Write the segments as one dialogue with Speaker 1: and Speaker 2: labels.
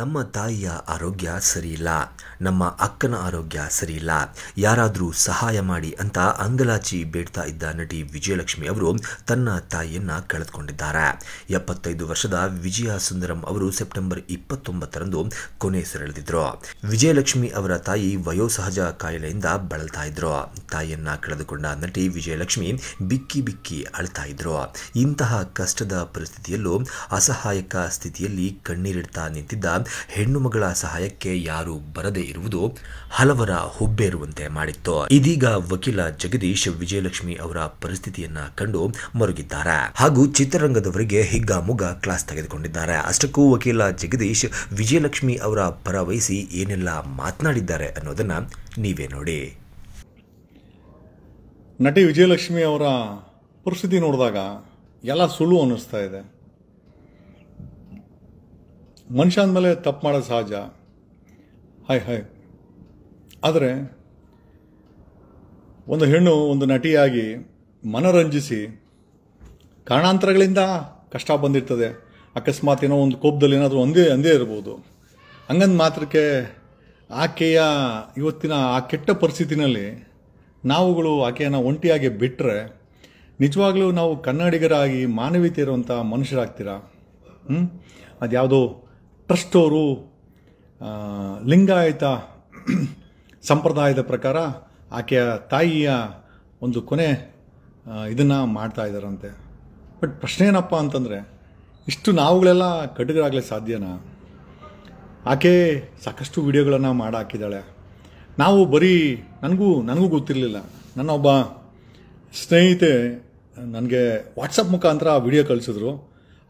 Speaker 1: ನಮ್ಮ ತಾಯಿಯ ಆರೋಗ್ಯ ಸರಿಯಿಲ್ಲ ನಮ್ಮ ಅಕ್ಕನ ಆರೋಗ್ಯ ಸರಿಯಿಲ್ಲ ಯಾರಾದರೂ ಸಹಾಯ ಮಾಡಿ ಅಂತ ಅಂಗಲಾಚಿ ಬೇಡ್ತಾ ಇದ್ದ ನಟಿ ವಿಜಯಲಕ್ಷ್ಮಿ ಅವರು ತನ್ನ ತಾಯಿಯನ್ನು ಕಳೆದುಕೊಂಡಿದ್ದಾರೆ ಎಪ್ಪತ್ತೈದು ವರ್ಷದ ವಿಜಯ ಸುಂದರಂ ಅವರು ಸೆಪ್ಟೆಂಬರ್ ಇಪ್ಪತ್ತೊಂಬತ್ತರಂದು ಕೊನೆ ಸೆರೆಳೆದಿದ್ರು ವಿಜಯಲಕ್ಷ್ಮಿ ಅವರ ತಾಯಿ ವಯೋಸಹಜ ಕಾಯಿಲೆಯಿಂದ ಬಳಲ್ತಾ ಇದ್ರು ತಾಯಿಯನ್ನು ಕಳೆದುಕೊಂಡ ನಟಿ ವಿಜಯಲಕ್ಷ್ಮಿ ಬಿಕ್ಕಿ ಬಿಕ್ಕಿ ಅಳ್ತಾ ಇದ್ರು ಇಂತಹ ಕಷ್ಟದ ಪರಿಸ್ಥಿತಿಯಲ್ಲೂ ಅಸಹಾಯಕ ಸ್ಥಿತಿಯಲ್ಲಿ ಕಣ್ಣೀರಿಡ್ತಾ ನಿಂತಿದ್ದ ಹೆಣ್ಣು ಮಗಳ ಸಹಾಯಕ್ಕೆ ಯಾರು ಬರದೇ ಇರುವುದು ಹಲವರ ಹುಬ್ಬೇರುವಂತೆ ಮಾಡಿತ್ತು ಇದೀಗ ವಕೀಲ ಜಗದೀಶ್ ವಿಜಯಲಕ್ಷ್ಮಿ ಅವರ ಪರಿಸ್ಥಿತಿಯನ್ನ ಕಂಡು ಮರುಗಿದ್ದಾರೆ ಹಾಗೂ ಚಿತ್ರರಂಗದವರಿಗೆ ಹಿಗ್ಗಾಮುಗ್ಗ ಕ್ಲಾಸ್ ತೆಗೆದುಕೊಂಡಿದ್ದಾರೆ ಅಷ್ಟಕ್ಕೂ ವಕೀಲ ಜಗದೀಶ್ ವಿಜಯಲಕ್ಷ್ಮಿ ಅವರ ಪರ ವಹಿಸಿ ಏನೆಲ್ಲ ಮಾತನಾಡಿದ್ದಾರೆ ಅನ್ನೋದನ್ನ ನೀವೇ ನೋಡಿ ನಟಿ ವಿಜಯಲಕ್ಷ್ಮಿ ಅವರ ಪರಿಸ್ಥಿತಿ ನೋಡಿದಾಗ ಎಲ್ಲ ಸುಳ್ಳು ಅನ್ನಿಸ್ತಾ ಇದೆ ಮನುಷ್ಯ ಅಂದಮೇಲೆ ತಪ್ಪು ಮಾಡೋದು ಸಹಜ ಹಾಯ್ ಹಾಯ್ ಆದರೆ ಒಂದು ಹೆಣ್ಣು ಒಂದು ನಟಿಯಾಗಿ ಮನರಂಜಿಸಿ ಕಾರಣಾಂತರಗಳಿಂದ ಕಷ್ಟ ಬಂದಿರ್ತದೆ ಅಕಸ್ಮಾತ್ ಏನೋ ಒಂದು ಕೋಪದಲ್ಲಿ ಏನಾದರೂ ಒಂದೇ ಅಂದೇ ಇರ್ಬೋದು ಹಂಗಂದು ಮಾತ್ರಕ್ಕೆ ಆಕೆಯ ಇವತ್ತಿನ ಆ ಕೆಟ್ಟ ಪರಿಸ್ಥಿತಿನಲ್ಲಿ ನಾವುಗಳು ಆಕೆಯನ್ನು ಒಂಟಿಯಾಗಿ ಬಿಟ್ಟರೆ ನಿಜವಾಗ್ಲೂ ನಾವು ಕನ್ನಡಿಗರಾಗಿ ಮಾನವೀಯತೆ ಇರುವಂಥ ಮನುಷ್ಯರಾಗ್ತೀರಾ ಹ್ಞೂ ಅದು ಯಾವುದೋ ಅವರು ಲಿಂಗಾಯತ ಸಂಪ್ರದಾಯದ ಪ್ರಕಾರ ಆಕೆಯ ತಾಯಿಯ ಒಂದು ಕೊನೆ ಇದನ್ನು ಮಾಡ್ತಾ ಇದ್ದಾರಂತೆ ಬಟ್ ಪ್ರಶ್ನೆ ಏನಪ್ಪ ಅಂತಂದರೆ ಇಷ್ಟು ನಾವುಗಳೆಲ್ಲ ಕಡುಗರಾಗಲಿ ಸಾಧ್ಯನಾ ಆಕೆ ಸಾಕಷ್ಟು ವಿಡಿಯೋಗಳನ್ನು ಮಾಡಾಕಿದ್ದಾಳೆ ನಾವು ಬರೀ ನನಗೂ ನನಗೂ ಗೊತ್ತಿರಲಿಲ್ಲ ನನ್ನ ಒಬ್ಬ ಸ್ನೇಹಿತೆ ನನಗೆ ವಾಟ್ಸಪ್ ಮುಖಾಂತರ ವಿಡಿಯೋ ಕಳಿಸಿದ್ರು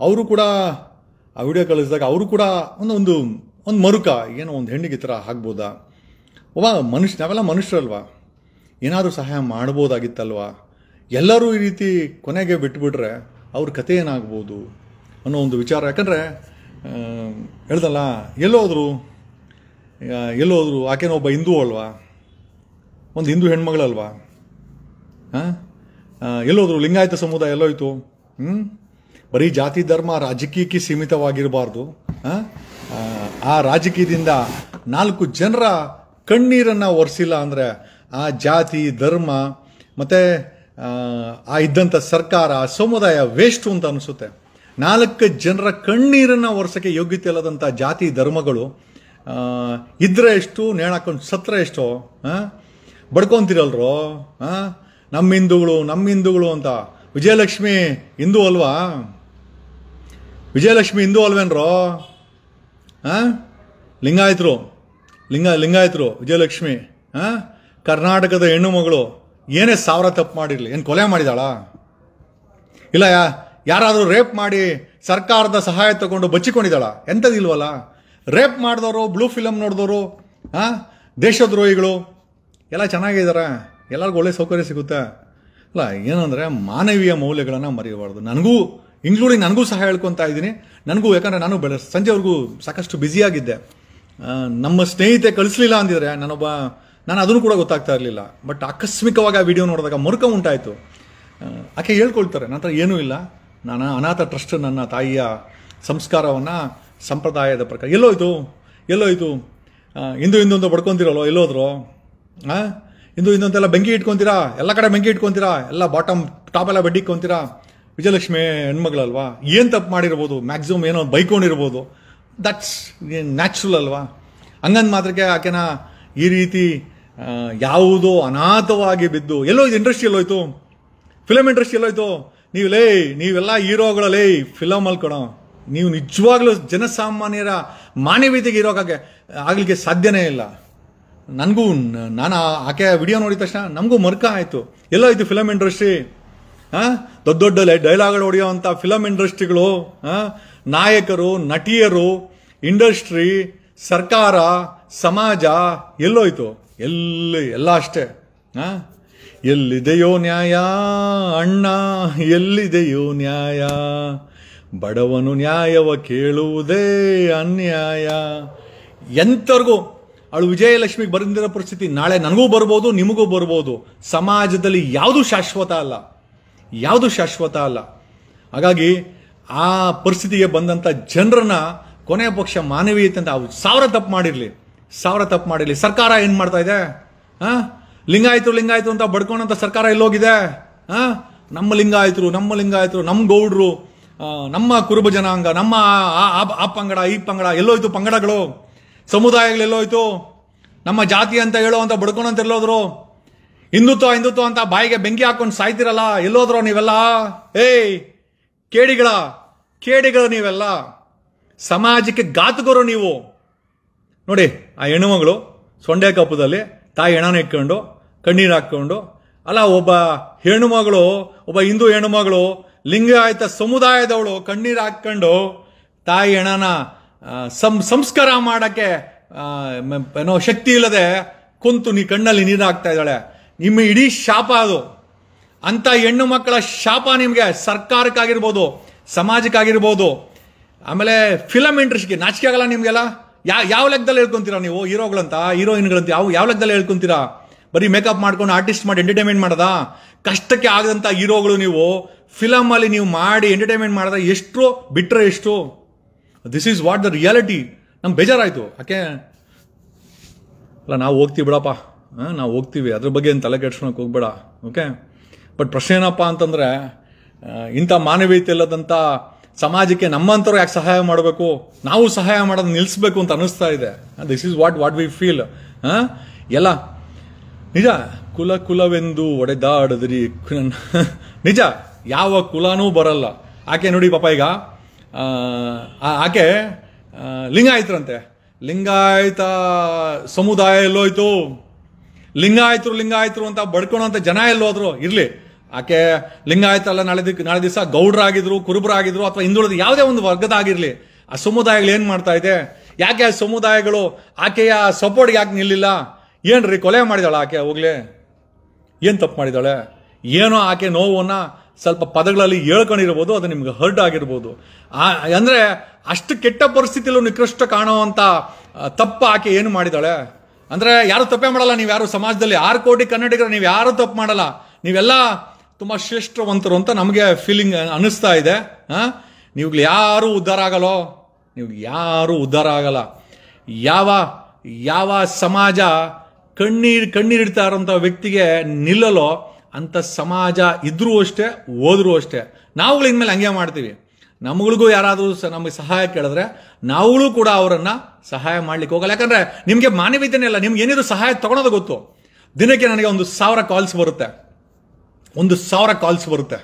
Speaker 1: ಅವರು ಕೂಡ ಆ ವಿಡಿಯೋ ಕಳಿಸಿದಾಗ ಅವರು ಕೂಡ ಒಂದು ಒಂದು ಒಂದು ಮರುಕ ಏನೋ ಒಂದು ಹೆಣ್ಣಿಗೆ ಥರ ಆಗ್ಬೋದಾ ಒಬ್ಬ ಮನುಷ್ಯ ನಾವೆಲ್ಲ ಮನುಷ್ಯರಲ್ವಾ ಏನಾದರೂ ಸಹಾಯ ಮಾಡ್ಬೋದಾಗಿತ್ತಲ್ವಾ ಎಲ್ಲರೂ ಈ ರೀತಿ ಕೊನೆಗೆ ಬಿಟ್ಟುಬಿಟ್ರೆ ಅವ್ರ ಕಥೆ ಏನಾಗ್ಬೋದು ಅನ್ನೋ ಒಂದು ವಿಚಾರ ಯಾಕಂದರೆ ಹೇಳ್ದಲ್ಲ ಎಲ್ಲೋದ್ರು ಎಲ್ಲೋದ್ರು ಆಕೆನೋ ಒಬ್ಬ ಹಿಂದೂ ಅಲ್ವಾ ಒಂದು ಹಿಂದೂ ಹೆಣ್ಮಗಳಲ್ವಾ ಹಾಂ ಎಲ್ಲೋದ್ರು ಲಿಂಗಾಯತ ಸಮುದಾಯ ಎಲ್ಲೋಯ್ತು ಹ್ಞೂ ಬರೀ ಜಾತಿ ಧರ್ಮ ರಾಜಕೀಯಕ್ಕೆ ಸೀಮಿತವಾಗಿರಬಾರ್ದು ಆ ರಾಜಕೀಯದಿಂದ ನಾಲ್ಕು ಜನರ ಕಣ್ಣೀರನ್ನು ಒರೆಸಿಲ್ಲ ಅಂದರೆ ಆ ಜಾತಿ ಧರ್ಮ ಮತ್ತು ಆ ಇದ್ದಂಥ ಸರ್ಕಾರ ಸಮುದಾಯ ವೇಸ್ಟು ಅಂತ ಅನಿಸುತ್ತೆ ನಾಲ್ಕು ಜನರ ಕಣ್ಣೀರನ್ನು ಒರೆಸೋಕ್ಕೆ ಯೋಗ್ಯತೆ ಇಲ್ಲದಂಥ ಜಾತಿ ಧರ್ಮಗಳು ಇದ್ರೆ ಎಷ್ಟು ನೇಣಾಕೊಂಡು ಸತ್ರ ಎಷ್ಟು ಬಡ್ಕೊತಿರಲ್ರು ನಮ್ಮ ಹಿಂದೂಗಳು ನಮ್ಮ ಹಿಂದೂಗಳು ಅಂತ ವಿಜಯಲಕ್ಷ್ಮಿ ಹಿಂದೂ ಅಲ್ವಾ ವಿಜಯಲಕ್ಷ್ಮಿ ಹಿಂದೂ ಅಲ್ವೇನ್ರೋ ಹಾಂ ಲಿಂಗಾಯತರು ಲಿಂಗ ಲಿಂಗಾಯತರು ವಿಜಯಲಕ್ಷ್ಮಿ ಹಾಂ ಕರ್ನಾಟಕದ ಹೆಣ್ಣು ಮಗಳು ಏನೇ ಸಾವಿರ ತಪ್ಪು ಮಾಡಿರಲಿ ಏನು ಕೊಲೆ ಮಾಡಿದಾಳ ಇಲ್ಲ ಯಾರಾದರೂ ರೇಪ್ ಮಾಡಿ ಸರ್ಕಾರದ ಸಹಾಯ ತಗೊಂಡು ಬಚ್ಚಿಕೊಂಡಿದ್ದಾಳ ಎಂಥದಿಲ್ವಲ್ಲ ರೇಪ್ ಮಾಡಿದವರು ಬ್ಲೂ ಫಿಲಮ್ ನೋಡಿದವರು ಹಾಂ ದೇಶದ್ರೋಹಿಗಳು ಎಲ್ಲ ಚೆನ್ನಾಗಿದ್ದಾರೆ ಎಲ್ಲರಿಗೂ ಒಳ್ಳೆ ಸೌಕರ್ಯ ಸಿಗುತ್ತೆ ಅಲ್ಲ ಏನಂದರೆ ಮಾನವೀಯ ಮೌಲ್ಯಗಳನ್ನು ಮರೆಯಬಾರ್ದು ನನಗೂ ಇನ್ಕ್ಲೂಡಿಂಗ್ ನನಗೂ ಸಹ ಹೇಳ್ಕೊತ ಇದ್ದೀನಿ ನನಗೂ ಯಾಕಂದರೆ ನಾನು ಬೆಳ ಸಂಜೆವರೆಗೂ ಸಾಕಷ್ಟು ಬ್ಯುಸಿಯಾಗಿದ್ದೆ ನಮ್ಮ ಸ್ನೇಹಿತೆ ಕಳಿಸ್ಲಿಲ್ಲ ಅಂದಿದ್ರೆ ನಾನೊಬ್ಬ ನಾನು ಅದನ್ನು ಕೂಡ ಗೊತ್ತಾಗ್ತಾ ಇರಲಿಲ್ಲ ಬಟ್ ಆಕಸ್ಮಿಕವಾಗಿ ಆ ವಿಡಿಯೋ ನೋಡಿದಾಗ ಮರುಕ ಉಂಟಾಯಿತು ಆಕೆ ಹೇಳ್ಕೊಳ್ತಾರೆ ನಂತರ ಏನೂ ಇಲ್ಲ ನಾನು ಅನಾಥ ಟ್ರಸ್ಟ್ ನನ್ನ ತಾಯಿಯ ಸಂಸ್ಕಾರವನ್ನು ಸಂಪ್ರದಾಯದ ಪ್ರಕಾರ ಎಲ್ಲೋಯ್ತು ಎಲ್ಲೋಯ್ತು ಇಂದು ಒಂದು ಬಡ್ಕೊತಿರಲ್ಲೋ ಎಲ್ಲೋದ್ರೋ ಹಾಂ ಇಂದು ಹಿಂದೊಂದೆಲ್ಲ ಬೆಂಕಿ ಇಟ್ಕೊತೀರಾ ಎಲ್ಲ ಕಡೆ ಬೆಂಕಿ ಇಟ್ಕೊತೀರಾ ಎಲ್ಲ ಬಾಟಮ್ ಟಾಪ್ ಎಲ್ಲ ಬೆಡ್ಡಿಕ್ಕೊತೀರಾ ವಿಜಯಲಕ್ಷ್ಮಿ ಹೆಣ್ಮಗಳಲ್ವಾ ಏನು ತಪ್ಪು ಮಾಡಿರ್ಬೋದು ಮ್ಯಾಕ್ಸಿಮಮ್ ಏನೋ ಬೈಕೊಂಡಿರ್ಬೋದು ದಟ್ಸ್ ನ್ಯಾಚುರಲ್ ಅಲ್ವಾ ಹಂಗಂದು ಮಾತ್ರಕ್ಕೆ ಆಕೆನ ಈ ರೀತಿ ಯಾವುದೋ ಅನಾಥವಾಗಿ ಬಿದ್ದು ಎಲ್ಲೋ ಇದು ಇಂಡಸ್ಟ್ರಿ ಎಲ್ಲೋಯ್ತು ಫಿಲಮ್ ಇಂಡಸ್ಟ್ರಿ ಎಲ್ಲೋಯ್ತು ನೀವು ಲೇ ನೀವೆಲ್ಲ ಹೀರೋಗಳಲ್ಲೇ ಫಿಲಮ್ ಕಣೋ ನೀವು ನಿಜವಾಗ್ಲೂ ಜನಸಾಮಾನ್ಯರ ಮಾನವೀಯತೆಗೆ ಇರೋಕ್ಕಾಗೆ ಆಗಲಿಕ್ಕೆ ಸಾಧ್ಯನೇ ಇಲ್ಲ ನನಗೂ ನಾನು ಆಕೆ ವಿಡಿಯೋ ನೋಡಿದ ತಕ್ಷಣ ನಮಗೂ ಮರ್ಕ ಆಯಿತು ಎಲ್ಲೋ ಫಿಲಮ್ ಇಂಡಸ್ಟ್ರಿ ದೊಡ್ಡ ದೊಡ್ಡ ಡೈಲಾಗ್ಗಳು ಹೊಡೆಯುವಂಥ ಫಿಲಮ್ ಇಂಡಸ್ಟ್ರಿಗಳು ನಾಯಕರು ನಟಿಯರು ಇಂಡಸ್ಟ್ರಿ ಸರ್ಕಾರ ಸಮಾಜ ಎಲ್ಲೋಯ್ತು ಎಲ್ಲಿ ಎಲ್ಲ ಅಷ್ಟೇ ಎಲ್ಲಿದೆಯೋ ನ್ಯಾಯ ಅಣ್ಣ ಎಲ್ಲಿದೆಯೋ ನ್ಯಾಯ ಬಡವನು ನ್ಯಾಯವ ಕೇಳುವುದೇ ಅನ್ಯಾಯ ಎಂಥವ್ರಿಗೂ ಅವಳು ವಿಜಯಲಕ್ಷ್ಮಿಗೆ ಬರೆದಿರೋ ಪರಿಸ್ಥಿತಿ ನಾಳೆ ನನಗೂ ಬರ್ಬೋದು ನಿಮಗೂ ಬರ್ಬೋದು ಸಮಾಜದಲ್ಲಿ ಯಾವುದೂ ಶಾಶ್ವತ ಅಲ್ಲ ಯಾವುದು ಶಾಶ್ವತ ಅಲ್ಲ ಹಾಗಾಗಿ ಆ ಪರಿಸ್ಥಿತಿಗೆ ಬಂದಂಥ ಜನರನ್ನ ಕೊನೆಯ ಪಕ್ಷ ಮಾನವೀಯತೆ ಅಂತ ಸಾವಿರ ತಪ್ಪು ಮಾಡಿರಲಿ ಸಾವಿರ ತಪ್ಪು ಮಾಡಿರಲಿ ಸರ್ಕಾರ ಏನು ಮಾಡ್ತಾ ಇದೆ ಹಾಂ ಲಿಂಗಾಯಿತು ಲಿಂಗಾಯಿತು ಅಂತ ಬಡ್ಕೊಂಡಂಥ ಸರ್ಕಾರ ಎಲ್ಲೋಗಿದೆ ಹಾಂ ನಮ್ಮ ಲಿಂಗಾಯಿತರು ನಮ್ಮ ಲಿಂಗಾಯಿತರು ನಮ್ಮ ಗೌಡರು ನಮ್ಮ ಕುರುಬ ಜನಾಂಗ ನಮ್ಮ ಆ ಪಂಗಡ ಈ ಪಂಗಡ ಎಲ್ಲೋಯ್ತು ಪಂಗಡಗಳು ಸಮುದಾಯಗಳು ಎಲ್ಲೋಯ್ತು ನಮ್ಮ ಜಾತಿ ಅಂತ ಹೇಳೋ ಅಂತ ಬಡ್ಕೊಂಡಂತ ಎಲ್ಲೋದ್ರು ಹಿಂದುತ್ವ ಹಿಂದುತ್ವ ಅಂತ ಬಾಯಿಗೆ ಬೆಂಕಿ ಹಾಕೊಂಡು ಸಾಯ್ತಿರಲ್ಲ ಎಲ್ಲೋದ್ರೋ ನೀವೆಲ್ಲ ಏಯ್ ಕೇಡಿಗಳ ಕೇಡಿಗಳು ನೀವೆಲ್ಲ ಸಮಾಜಕ್ಕೆ ಘಾತಕರು ನೀವು ನೋಡಿ ಆ ಹೆಣ್ಣುಮಗಳು ಸೊಂಡೆ ಕಪ್ಪದಲ್ಲಿ ತಾಯಿ ಹೆಣನ ಇಟ್ಕೊಂಡು ಕಣ್ಣೀರು ಹಾಕ್ಕೊಂಡು ಅಲ್ಲ ಒಬ್ಬ ಹೆಣ್ಣುಮಗಳು ಒಬ್ಬ ಹಿಂದೂ ಹೆಣ್ಣುಮಗಳು ಲಿಂಗಾಯತ ಸಮುದಾಯದವಳು ಕಣ್ಣೀರು ಹಾಕ್ಕೊಂಡು ತಾಯಿ ಹೆಣನ ಸಂ ಸಂಸ್ಕಾರ ಮಾಡೋಕ್ಕೆ ಏನೋ ಶಕ್ತಿ ಇಲ್ಲದೆ ಕುಂತು ನೀ ಕಣ್ಣಲ್ಲಿ ನೀರು ಹಾಕ್ತಾ ಇದ್ದಾಳೆ ನಿಮ್ಮ ಇಡೀ ಶಾಪ ಅದು ಅಂಥ ಹೆಣ್ಣು ಮಕ್ಕಳ ಶಾಪ ನಿಮಗೆ ಸರ್ಕಾರಕ್ಕಾಗಿರ್ಬೋದು ಸಮಾಜಕ್ಕಾಗಿರ್ಬೋದು ಆಮೇಲೆ ಫಿಲಮ್ ಇಂಡಸ್ಟ್ರಿಗೆ ನಾಚಿಕೆ ಆಗಲ್ಲ ನಿಮಗೆಲ್ಲ ಯಾವ ಯಾವ ಲೆಕ್ಕದಲ್ಲಿ ಹೇಳ್ಕೊಂತೀರಾ ನೀವು ಹೀರೋಗಳಂತ ಹೀರೋಯಿನ್ಗಳಂತ ಯಾವ ಯಾವ ಲೆಕ್ಕದಲ್ಲಿ ಹೇಳ್ಕೊಂತೀರಾ ಬರೀ ಮೇಕಪ್ ಮಾಡ್ಕೊಂಡು ಆರ್ಟಿಸ್ಟ್ ಮಾಡಿ ಎಂಟರ್ಟೈನ್ಮೆಂಟ್ ಮಾಡೋದಾ ಕಷ್ಟಕ್ಕೆ ಆಗದಂಥ ಹೀರೋಗಳು ನೀವು ಫಿಲಮಲ್ಲಿ ನೀವು ಮಾಡಿ ಎಂಟರ್ಟೈನ್ಮೆಂಟ್ ಮಾಡಿದ್ರೆ ಎಷ್ಟು ಬಿಟ್ಟರೆ ಎಷ್ಟು this is what the reality ನಮ್ಗೆ ಬೇಜಾರಾಯಿತು ಯಾಕೆ ಅಲ್ಲ ನಾವು ಹೋಗ್ತೀವಿ ಬಿಡಪ್ಪ ನಾವು ಹೋಗ್ತೀವಿ ಅದ್ರ ಬಗ್ಗೆ ಏನು ತಲೆ ಕೆಡ್ಸ್ಕೊಳಕ್ಕೆ ಹೋಗ್ಬೇಡ ಓಕೆ ಬಟ್ ಪ್ರಶ್ನೆ ಏನಪ್ಪ ಅಂತಂದರೆ ಇಂಥ ಮಾನವೀಯತೆ ಇಲ್ಲದಂಥ ಸಮಾಜಕ್ಕೆ ನಮ್ಮಂಥವ್ರು ಯಾಕೆ ಸಹಾಯ ಮಾಡಬೇಕು ನಾವು ಸಹಾಯ ಮಾಡೋದು ನಿಲ್ಲಿಸ್ಬೇಕು ಅಂತ ಅನ್ನಿಸ್ತಾ ಇದೆ this is what what we feel ಎಲ್ಲ ನಿಜ ಕುಲ ಕುಲವೆಂದು ಒಡೆದಾಡದ್ರಿ ನಿಜ ಯಾವ ಕುಲನೂ ಬರಲ್ಲ ಆಕೆ ನೋಡಿ ಪಾಪ ಈಗ ಆಕೆ ಲಿಂಗಾಯತ್ರಂತೆ ಲಿಂಗಾಯತ ಸಮುದಾಯ ಎಲ್ಲೋಯ್ತು ಲಿಂಗಾಯತರು ಲಿಂಗಾಯತರು ಅಂತ ಅಂತ ಜನ ಎಲ್ಲೋದ್ರು ಇರಲಿ ಆಕೆ ಅಲ್ಲ ನಾಳೆ ದಿಕ್ ನಾಳೆ ದಿವಸ ಗೌಡ್ರಾಗಿದ್ರು ಕುರುಬರಾಗಿದ್ರು ಅಥವಾ ಹಿಂದುಳಿದ ಯಾವುದೇ ಒಂದು ವರ್ಗದಾಗಿರಲಿ ಆ ಸಮುದಾಯಗಳು ಏನು ಮಾಡ್ತಾ ಇದೆ ಯಾಕೆ ಆ ಸಮುದಾಯಗಳು ಆಕೆಯ ಸಪೋರ್ಟ್ಗೆ ಯಾಕೆ ನಿಲ್ಲಿಲ್ಲ ಏನ್ರಿ ಕೊಲೆ ಮಾಡಿದಾಳೆ ಆಕೆ ಹೋಗ್ಲಿ ಏನು ತಪ್ಪು ಮಾಡಿದಾಳೆ ಏನೋ ಆಕೆ ನೋವನ್ನು ಸ್ವಲ್ಪ ಪದಗಳಲ್ಲಿ ಹೇಳ್ಕೊಂಡಿರ್ಬೋದು ಅದು ನಿಮ್ಗೆ ಹರ್ಡ್ ಆಗಿರ್ಬೋದು ಆ ಅಂದರೆ ಅಷ್ಟು ಕೆಟ್ಟ ಪರಿಸ್ಥಿತಿಯಲ್ಲೂ ನಿಕೃಷ್ಟ ಕಾಣುವಂತ ತಪ್ಪು ಆಕೆ ಏನು ಮಾಡಿದಾಳೆ ಅಂದರೆ ಯಾರು ತಪ್ಪೇ ಮಾಡಲ್ಲ ನೀವು ಯಾರು ಸಮಾಜದಲ್ಲಿ ಆರು ಕೋಟಿ ಕನ್ನಡಿಗರು ನೀವು ಯಾರು ತಪ್ಪು ಮಾಡಲ್ಲ ನೀವೆಲ್ಲ ತುಂಬ ಶ್ರೇಷ್ಠವಂತರು ಅಂತ ನಮಗೆ ಫೀಲಿಂಗ್ ಅನ್ನಿಸ್ತಾ ಇದೆ ಹಾಂ ಯಾರು ಯಾರು ಉದ್ಧಾರ ಆಗಲ್ಲೋ ನೀವು ಯಾರು ಉದ್ಧಾರ ಆಗಲ್ಲ ಯಾವ ಯಾವ ಸಮಾಜ ಕಣ್ಣೀರು ಕಣ್ಣೀರಿಡ್ತಾ ಇರೋಂಥ ವ್ಯಕ್ತಿಗೆ ನಿಲ್ಲಲೋ ಅಂಥ ಸಮಾಜ ಇದ್ರೂ ಅಷ್ಟೇ ಹೋದ್ರೂ ಅಷ್ಟೇ ನಾವುಗಳು ಇನ್ಮೇಲೆ ಹಂಗೆ ಮಾಡ್ತೀವಿ ನಮ್ಗಳಿಗೂ ಯಾರಾದರೂ ನಮಗೆ ಸಹಾಯ ಕೇಳಿದ್ರೆ ನಾವುಗಳು ಕೂಡ ಅವರನ್ನು ಸಹಾಯ ಮಾಡ್ಲಿಕ್ಕೆ ಹೋಗಲ್ಲ ಯಾಕಂದರೆ ನಿಮಗೆ ಮಾನವೀಯತೆನೇ ಇಲ್ಲ ನಿಮ್ಗೆ ಏನಿದ್ರು ಸಹಾಯ ತೊಗೊಳೋದು ಗೊತ್ತು ದಿನಕ್ಕೆ ನನಗೆ ಒಂದು ಸಾವಿರ ಕಾಲ್ಸ್ ಬರುತ್ತೆ ಒಂದು ಸಾವಿರ ಕಾಲ್ಸ್ ಬರುತ್ತೆ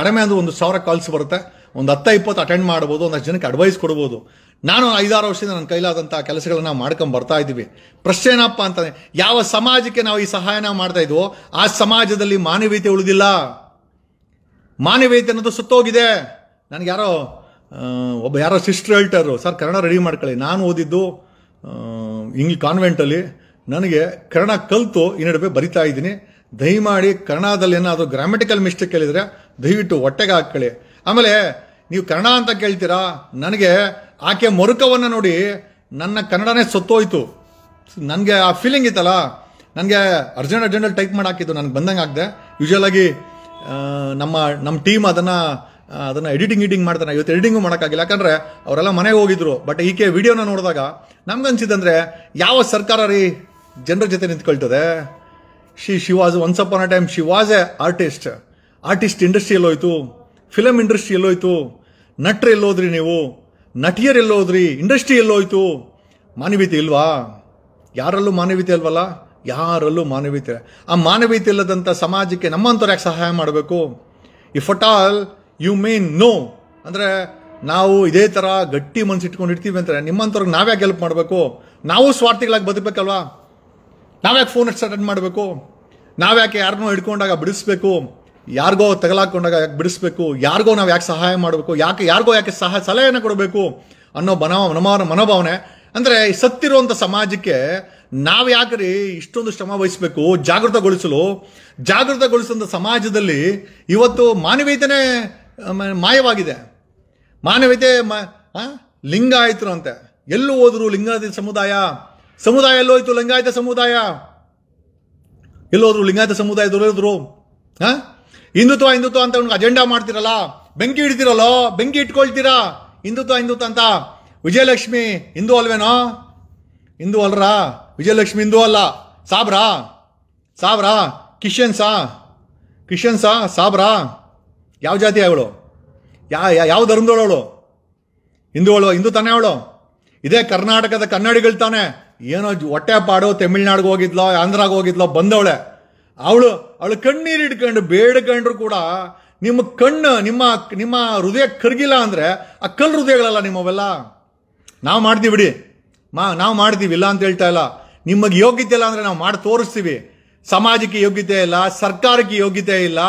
Speaker 1: ಕಡಿಮೆ ಅಂದ್ರೆ ಒಂದು ಸಾವಿರ ಕಾಲ್ಸ್ ಬರುತ್ತೆ ಒಂದು ಹತ್ತ ಇಪ್ಪತ್ತು ಅಟೆಂಡ್ ಮಾಡ್ಬೋದು ಒಂದಷ್ಟು ಜನಕ್ಕೆ ಅಡ್ವೈಸ್ ಕೊಡ್ಬೋದು ನಾನು ಐದಾರು ವರ್ಷದಿಂದ ನನ್ನ ಕೈಲಾದಂಥ ಕೆಲಸಗಳನ್ನ ಮಾಡ್ಕೊಂಡು ಬರ್ತಾ ಇದ್ದೀವಿ ಪ್ರಶ್ನೆ ಏನಪ್ಪ ಅಂತಂದರೆ ಯಾವ ಸಮಾಜಕ್ಕೆ ನಾವು ಈ ಸಹಾಯನ ಮಾಡ್ತಾ ಇದ್ವೋ ಆ ಸಮಾಜದಲ್ಲಿ ಮಾನವೀಯತೆ ಉಳಿದಿಲ್ಲ ಮಾನವೀಯತೆ ಅನ್ನೋದು ಸುತ್ತೋಗಿದೆ ನನಗೆ ಯಾರೋ ಒಬ್ಬ ಯಾರೋ ಸಿಸ್ಟರ್ ಹೇಳ್ತಾರು ಸರ್ ಕನ್ನಡ ರೆಡಿ ಮಾಡ್ಕೊಳ್ಳಿ ನಾನು ಓದಿದ್ದು ಇಂಗ್ಲಿ ಕಾನ್ವೆಂಟಲ್ಲಿ ನನಗೆ ಕನ್ನಡ ಕಲಿತು ಈ ನಡುವೆ ಬರಿತಾ ಇದ್ದೀನಿ ದಯಮಾಡಿ ಕನ್ನಡದಲ್ಲಿ ಏನಾದರೂ ಗ್ರಾಮೆಟಿಕಲ್ ಮಿಸ್ಟೇಕ್ ಕೇಳಿದರೆ ದಯವಿಟ್ಟು ಹೊಟ್ಟೆಗೆ ಹಾಕ್ಕೊಳ್ಳಿ ಆಮೇಲೆ ನೀವು ಕನ್ನಡ ಅಂತ ಕೇಳ್ತೀರಾ ನನಗೆ ಆಕೆ ಮರುಕವನ್ನು ನೋಡಿ ನನ್ನ ಕನ್ನಡನೇ ಹೋಯ್ತು ನನಗೆ ಆ ಫೀಲಿಂಗ್ ಇತ್ತಲ್ಲ ನನಗೆ ಅರ್ಜೆಂಟ್ ಅರ್ಜೆಂಟಲ್ಲಿ ಟೈಪ್ ಮಾಡಾಕಿದ್ದು ನನಗೆ ಬಂದಂಗೆ ಆಗದೆ ಯೂಶ್ವಲಾಗಿ ನಮ್ಮ ನಮ್ಮ ಟೀಮ್ ಅದನ್ನು ಅದನ್ನು ಎಡಿಟಿಂಗ್ ಎಡಿಟಿಂಗ್ ಮಾಡ್ತಾನೆ ಇವತ್ತು ಎಡಿಟಿಂಗು ಮಾಡೋಕ್ಕಾಗಿಲ್ಲ ಯಾಕಂದರೆ ಅವರೆಲ್ಲ ಮನೆಗೆ ಹೋಗಿದ್ರು ಬಟ್ ಈಕೆ ವಿಡಿಯೋನ ನೋಡಿದಾಗ ನಮ್ಗನ್ಸಿದ್ದಂದರೆ ಯಾವ ಸರ್ಕಾರ ರೀ ಜನರ ಜೊತೆ ನಿಂತ್ಕೊಳ್ತದೆ she she was once on a time she was a artist artist industry ಎಲ್ಲೋಯ್ತು ಫಿಲಮ್ ಇಂಡಸ್ಟ್ರಿ ಎಲ್ಲೋಯ್ತು ನಟ್ರು ಎಲ್ಲೋದ್ರಿ ನೀವು ನಟಿಯರ್ ಎಲ್ಲೋದ್ರಿ ಇಂಡಸ್ಟ್ರಿ ಎಲ್ಲೋಯ್ತು ಮಾನವೀಯತೆ ಇಲ್ವಾ ಯಾರಲ್ಲೂ ಮಾನವೀಯತೆ ಅಲ್ವಲ್ಲ ಯಾರಲ್ಲೂ ಮಾನವೀಯತೆ ಆ ಮಾನವೀಯತೆ ಇಲ್ಲದಂಥ ಸಮಾಜಕ್ಕೆ ನಮ್ಮಂಥವ್ರು ಯಾಕೆ ಸಹಾಯ ಮಾಡಬೇಕು if at all you mean no ಅಂದರೆ ನಾವು ಇದೇ ಥರ ಗಟ್ಟಿ ಮನಸ್ಸು ಇಟ್ಕೊಂಡು ಇಡ್ತೀವಿ ಅಂತಾರೆ ನಿಮ್ಮಂಥವ್ರಿಗೆ ನಾವ್ಯಾಕೆ ಹೆಲ್ಪ್ ಮಾಡಬೇಕು ನಾವು ಸ್ವಾರ್ಥಿಗಳಾಗಿ ಬದುಕಬೇಕಲ್ವಾ ನಾವ್ಯಾಕೆ ಫೋನ್ ಅಟೆಂಡ್ ಮಾಡಬೇಕು ನಾವ್ಯಾಕೆ ಯಾರನ್ನೋ ಹಿಡ್ಕೊಂಡಾಗ ಬಿಡಿಸ್ಬೇಕು ಯಾರಿಗೋ ತಗಲಾಕೊಂಡಾಗ ಯಾಕೆ ಬಿಡಿಸ್ಬೇಕು ಯಾರಿಗೋ ನಾವು ಯಾಕೆ ಸಹಾಯ ಮಾಡಬೇಕು ಯಾಕೆ ಯಾರಿಗೋ ಯಾಕೆ ಸಹ ಸಲಹೆಯನ್ನು ಕೊಡಬೇಕು ಅನ್ನೋ ಮನ ಮನೋಭಾವನೆ ಮನೋಭಾವನೆ ಅಂದರೆ ಸತ್ತಿರುವಂಥ ಸಮಾಜಕ್ಕೆ ನಾವು ಯಾಕೆ ರೀ ಇಷ್ಟೊಂದು ಶ್ರಮ ವಹಿಸಬೇಕು ಜಾಗೃತಗೊಳಿಸಲು ಜಾಗೃತಗೊಳಿಸಿದ ಸಮಾಜದಲ್ಲಿ ಇವತ್ತು ಮಾನವೀಯತೆನೇ ಮಾಯವಾಗಿದೆ ಮಾನವೀಯತೆ ಮ ಲಿಂಗಾಯಿತರು ಅಂತೆ ಎಲ್ಲೂ ಹೋದ್ರು ಲಿಂಗಾಯತ ಸಮುದಾಯ ಸಮುದಾಯ ಎಲ್ಲೋಯ್ತು ಲಿಂಗಾಯತ ಸಮುದಾಯ ಎಲ್ಲೋದ್ರು ಲಿಂಗಾಯತ ಸಮುದಾಯ ದೊರೆದ್ರು ಹಾಂ ಹಿಂದುತ್ವ ಹಿಂದುತ್ವ ಅಂತ ಅವ್ನಿಗೆ ಅಜೆಂಡಾ ಮಾಡ್ತಿರಲ್ಲ ಬೆಂಕಿ ಹಿಡ್ತಿರಲ್ಲೋ ಬೆಂಕಿ ಇಟ್ಕೊಳ್ತೀರಾ ಹಿಂದುತ್ವ ಹಿಂದುತ್ವ ಅಂತ ವಿಜಯಲಕ್ಷ್ಮಿ ಹಿಂದೂ ಅಲ್ವೇನೋ ಹಿಂದೂ ಅಲ್ರಾ ವಿಜಯಲಕ್ಷ್ಮಿ ಹಿಂದೂ ಅಲ್ಲ ಸಾಬ್ರಾ ಸಾಬ್ರಾ ಕಿಶನ್ಸಾ ಕಿಶನ್ಸಾ ಸಾಬ್ರಾ ಯಾವ ಜಾತಿ ಅವಳು ಯಾ ಯಾವ ಧರ್ಮದವಳು ಅವಳು ಹಿಂದೂಗಳು ಹಿಂದೂ ತಾನೇ ಅವಳು ಇದೇ ಕರ್ನಾಟಕದ ಕನ್ನಡಿಗಳು ತಾನೆ ಏನೋ ಹೊಟ್ಟೆ ಪಾಡು ತಮಿಳ್ನಾಡಿಗೆ ಹೋಗಿದ್ಲೋ ಆಂಧ್ರಾಗೆ ಹೋಗಿದ್ಲೋ ಬಂದವಳೆ ಅವಳು ಅವಳು ಕಣ್ಣೀರು ಇಟ್ಕೊಂಡು ಬೇಡ್ಕೊಂಡ್ರು ಕೂಡ ನಿಮ್ಮ ಕಣ್ಣು ನಿಮ್ಮ ನಿಮ್ಮ ಹೃದಯ ಕರ್ಗಿಲ್ಲ ಅಂದರೆ ಆ ಕಲ್ಲು ಹೃದಯಗಳಲ್ಲ ನಿಮ್ಮವೆಲ್ಲ ನಾವು ಮಾಡ್ತೀವಿ ಬಿಡಿ ಮಾ ನಾವು ಮಾಡ್ತೀವಿ ಇಲ್ಲ ಅಂತ ಹೇಳ್ತಾ ಇಲ್ಲ ನಿಮಗೆ ಯೋಗ್ಯತೆ ಇಲ್ಲ ಅಂದರೆ ನಾವು ಮಾಡಿ ತೋರಿಸ್ತೀವಿ ಸಮಾಜಕ್ಕೆ ಯೋಗ್ಯತೆ ಇಲ್ಲ ಸರ್ಕಾರಕ್ಕೆ ಯೋಗ್ಯತೆ ಇಲ್ಲ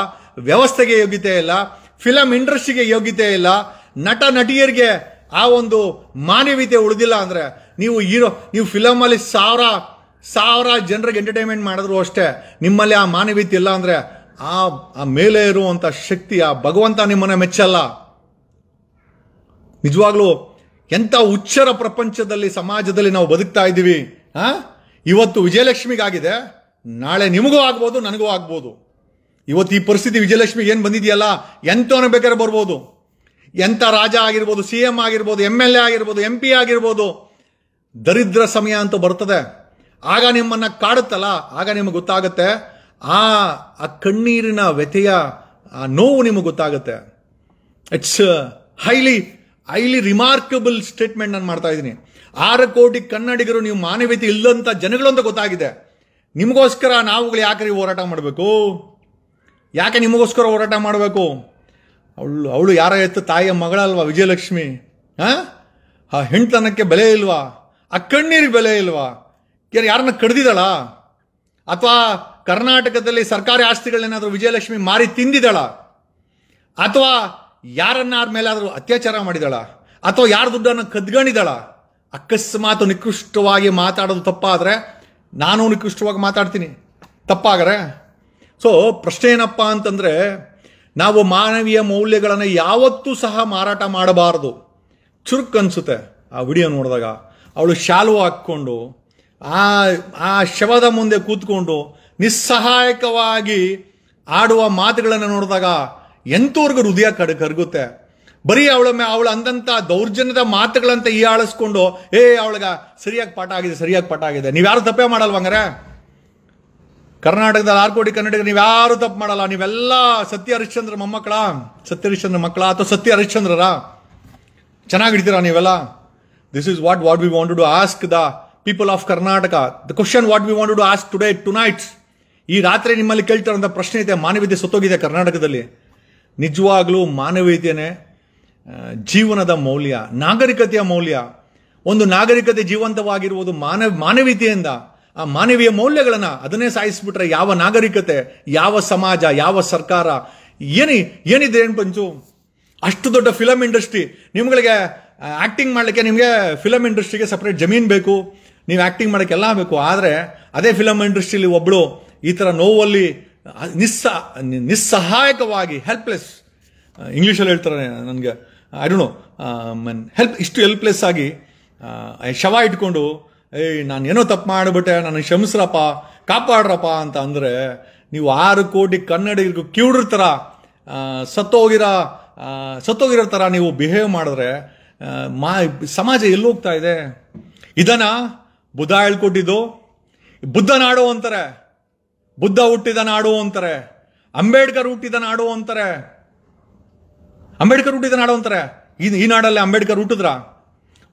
Speaker 1: ವ್ಯವಸ್ಥೆಗೆ ಯೋಗ್ಯತೆ ಇಲ್ಲ ಫಿಲಂ ಇಂಡಸ್ಟ್ರಿಗೆ ಯೋಗ್ಯತೆ ಇಲ್ಲ ನಟ ನಟಿಯರಿಗೆ ಆ ಒಂದು ಮಾನವೀಯತೆ ಉಳಿದಿಲ್ಲ ಅಂದರೆ ನೀವು ಹೀರೋ ನೀವು ಫಿಲಮಲ್ಲಿ ಸಾವಿರ ಸಾವಿರ ಜನರಿಗೆ ಎಂಟರ್ಟೈನ್ಮೆಂಟ್ ಮಾಡಿದ್ರು ಅಷ್ಟೇ ನಿಮ್ಮಲ್ಲಿ ಆ ಮಾನವೀಯತೆ ಇಲ್ಲ ಅಂದರೆ ಆ ಆ ಮೇಲೆ ಇರುವಂಥ ಶಕ್ತಿ ಆ ಭಗವಂತ ನಿಮ್ಮನ್ನು ಮೆಚ್ಚಲ್ಲ ನಿಜವಾಗ್ಲೂ ಎಂಥ ಉಚ್ಚರ ಪ್ರಪಂಚದಲ್ಲಿ ಸಮಾಜದಲ್ಲಿ ನಾವು ಬದುಕ್ತಾ ಇದ್ದೀವಿ ಹಾಂ ಇವತ್ತು ವಿಜಯಲಕ್ಷ್ಮಿಗಾಗಿದೆ ನಾಳೆ ನಿಮಗೂ ಆಗ್ಬೋದು ನನಗೂ ಆಗ್ಬೋದು ಇವತ್ತು ಈ ಪರಿಸ್ಥಿತಿ ವಿಜಯಲಕ್ಷ್ಮಿ ಏನು ಬಂದಿದೆಯಲ್ಲ ಎಂಥವನು ಬೇಕಾದ್ರೆ ಬರ್ಬೋದು ಎಂಥ ರಾಜ ಆಗಿರ್ಬೋದು ಸಿ ಎಮ್ ಆಗಿರ್ಬೋದು ಎಮ್ ಎಲ್ ಎ ಆಗಿರ್ಬೋದು ಎಂ ಪಿ ಆಗಿರ್ಬೋದು ದರಿದ್ರ ಸಮಯ ಅಂತ ಬರ್ತದೆ ಆಗ ನಿಮ್ಮನ್ನು ಕಾಡುತ್ತಲ್ಲ ಆಗ ನಿಮಗೆ ಗೊತ್ತಾಗುತ್ತೆ ಆ ಆ ಕಣ್ಣೀರಿನ ವ್ಯಥೆಯ ಆ ನೋವು ನಿಮಗೆ ಗೊತ್ತಾಗುತ್ತೆ it's highly highly remarkable statement ನಾನು ಮಾಡ್ತಾ ಇದ್ದೀನಿ ಆರು ಕೋಟಿ ಕನ್ನಡಿಗರು ನೀವು ಮಾನವೀಯತೆ ಇಲ್ಲದಂಥ ಜನಗಳು ಅಂತ ಗೊತ್ತಾಗಿದೆ ನಿಮಗೋಸ್ಕರ ನಾವುಗಳು ಯಾಕೆ ಹೋರಾಟ ಮಾಡಬೇಕು ಯಾಕೆ ನಿಮಗೋಸ್ಕರ ಹೋರಾಟ ಮಾಡಬೇಕು ಅವಳು ಅವಳು ಯಾರ ಎತ್ತು ತಾಯಿಯ ಮಗಳಲ್ವಾ ವಿಜಯಲಕ್ಷ್ಮಿ ಹಾಂ ಆ ಹೆಣ್ತನಕ್ಕೆ ಬೆಲೆ ಇಲ್ವಾ ಆ ಕಣ್ಣೀರಿಗೆ ಬೆಲೆ ಇಲ್ವಾ ಯಾರು ಯಾರನ್ನ ಕಡ್ದಿದಳ ಅಥವಾ ಕರ್ನಾಟಕದಲ್ಲಿ ಸರ್ಕಾರಿ ಆಸ್ತಿಗಳನ್ನೇನಾದರೂ ವಿಜಯಲಕ್ಷ್ಮಿ ಮಾರಿ ತಿಂದಿದಳ ಅಥವಾ ಮೇಲೆ ಮೇಲಾದರೂ ಅತ್ಯಾಚಾರ ಮಾಡಿದಾಳ ಅಥವಾ ಯಾರ ದುಡ್ಡನ್ನು ಕದ್ಗಣಿದಳ ಅಕಸ್ಮಾತ್ ನಿಕೃಷ್ಟವಾಗಿ ಮಾತಾಡೋದು ತಪ್ಪಾದರೆ ನಾನು ನಿಕೃಷ್ಟವಾಗಿ ಮಾತಾಡ್ತೀನಿ ತಪ್ಪಾದರೆ ಸೊ ಪ್ರಶ್ನೆ ಏನಪ್ಪ ಅಂತಂದರೆ ನಾವು ಮಾನವೀಯ ಮೌಲ್ಯಗಳನ್ನು ಯಾವತ್ತೂ ಸಹ ಮಾರಾಟ ಮಾಡಬಾರದು ಚುರುಕ್ ಅನಿಸುತ್ತೆ ಆ ವಿಡಿಯೋ ನೋಡಿದಾಗ ಅವಳು ಶಾಲು ಹಾಕ್ಕೊಂಡು ಆ ಆ ಶವದ ಮುಂದೆ ಕೂತ್ಕೊಂಡು ನಿಸ್ಸಹಾಯಕವಾಗಿ ಆಡುವ ಮಾತುಗಳನ್ನು ನೋಡಿದಾಗ ಎಂಥವ್ರಿಗೂ ಹೃದಯ ಕಡ ಕರಗುತ್ತೆ ಬರೀ ಅವಳ ಮೇ ಅವಳು ಅಂದಂಥ ದೌರ್ಜನ್ಯದ ಮಾತುಗಳಂತ ಈ ಆಳಿಸ್ಕೊಂಡು ಏ ಅವಳಿಗೆ ಸರಿಯಾಗಿ ಪಾಠ ಆಗಿದೆ ಸರಿಯಾಗಿ ಪಾಠ ಆಗಿದೆ ನೀವು ಯಾರು ತಪ್ಪೇ ಮಾಡಲ್ವಂಗಾರೆ ಕರ್ನಾಟಕದಲ್ಲಿ ಆರು ಕೋಟಿ ಕನ್ನಡಿಗರು ನೀವು ಯಾರು ತಪ್ಪು ಮಾಡಲ್ಲ ನೀವೆಲ್ಲ ಸತ್ಯ ಹರಿಶ್ಚಂದ್ರ ಮೊಮ್ಮಕ್ಕಳ ಸತ್ಯ ಹರಿಶ್ಚಂದ್ರ ಮಕ್ಕಳ ಅಥವಾ ಸತ್ಯ ಹರಿಶ್ಚಂದ್ರರ ಚೆನ್ನಾಗಿಡ್ತೀರಾ ನೀವೆಲ್ಲ this is what what we want to ask the people of Karnataka the question what we want to ask today tonight's ಈ ರಾತ್ರಿ ನಿಮ್ಮಲ್ಲಿ ಕೇಳ್ತಾರಂಥ ಪ್ರಶ್ನೆ ಇದೆ ಮಾನವೀಯತೆ ಸತ್ತೋಗಿದೆ ಕರ್ನಾಟಕದಲ್ಲಿ ನಿಜವಾಗಲೂ ಮಾನವೀಯತೆಯೇ ಜೀವನದ ಮೌಲ್ಯ ನಾಗರಿಕತೆಯ ಮೌಲ್ಯ ಒಂದು ನಾಗರಿಕತೆ ಜೀವಂತವಾಗಿರುವುದು ಮಾನವ ಮಾನವೀಯತೆಯಿಂದ ಆ ಮಾನವೀಯ ಮೌಲ್ಯಗಳನ್ನು ಅದನ್ನೇ ಸಾಯಿಸ್ಬಿಟ್ರೆ ಯಾವ ನಾಗರಿಕತೆ ಯಾವ ಸಮಾಜ ಯಾವ ಸರ್ಕಾರ ಏನಿ ಏನಿದೆ ಏನು ಪಂಚು ಅಷ್ಟು ದೊಡ್ಡ ಫಿಲಮ್ ಇಂಡಸ್ಟ್ರಿ ನಿಮ್ಗಳಿಗೆ ಆ್ಯಕ್ಟಿಂಗ್ ಮಾಡಲಿಕ್ಕೆ ನಿಮಗೆ ಫಿಲಮ್ ಇಂಡಸ್ಟ್ರಿಗೆ ಸಪ್ರೇಟ್ ಜಮೀನು ಬೇಕು ನೀವು ಆ್ಯಕ್ಟಿಂಗ್ ಮಾಡಕ್ಕೆ ಎಲ್ಲ ಬೇಕು ಆದರೆ ಅದೇ ಫಿಲಮ್ ಇಂಡಸ್ಟ್ರಿಲಿ ಒಬ್ಬಳು ಈ ಥರ ನೋವಲ್ಲಿ ನಿಸ್ಸ ನಿಸ್ಸಹಾಯಕವಾಗಿ ಹೆಲ್ಪ್ಲೆಸ್ ಇಂಗ್ಲೀಷಲ್ಲಿ ಹೇಳ್ತಾರೆ ನನಗೆ I don't know men help ಇಷ್ಟು ಹೆಲ್ಪ್ಲೆಸ್ ಆಗಿ ಶವ ಇಟ್ಕೊಂಡು ಏಯ್ ನಾನು ಏನೋ ತಪ್ಪು ಮಾಡಿಬಿಟ್ಟೆ ನನಗೆ ಕ್ಷಮಿಸ್ರಪ್ಪ ಕಾಪಾಡ್ರಪ್ಪ ಅಂತ ಅಂದರೆ ನೀವು ಆರು ಕೋಟಿ ಕನ್ನಡಿಗರಿಗೂ ಕಿವಿಡಿರ್ತಾರ ಸತ್ತೋಗಿರ ಸತ್ತೋಗಿರೋ ಥರ ನೀವು ಬಿಹೇವ್ ಮಾಡಿದ್ರೆ ಮಾ ಸಮಾಜ ಎಲ್ಲೋಗ್ತಾ ಇದೆ ಇದನ್ನು ಬುದ್ಧ ಹೇಳ್ಕೊಟ್ಟಿದ್ದು ಬುದ್ಧ ನಾಡು ಅಂತಾರೆ ಬುದ್ಧ ಹುಟ್ಟಿದ ನಾಡು ಅಂತಾರೆ ಅಂಬೇಡ್ಕರ್ ಹುಟ್ಟಿದ ನಾಡು ಅಂತಾರೆ ಅಂಬೇಡ್ಕರ್ ಹುಟ್ಟಿದ ನಾಡು ಅಂತಾರೆ ಈ ಈ ಅಂಬೇಡ್ಕರ್ ಹುಟ್ಟಿದ್ರ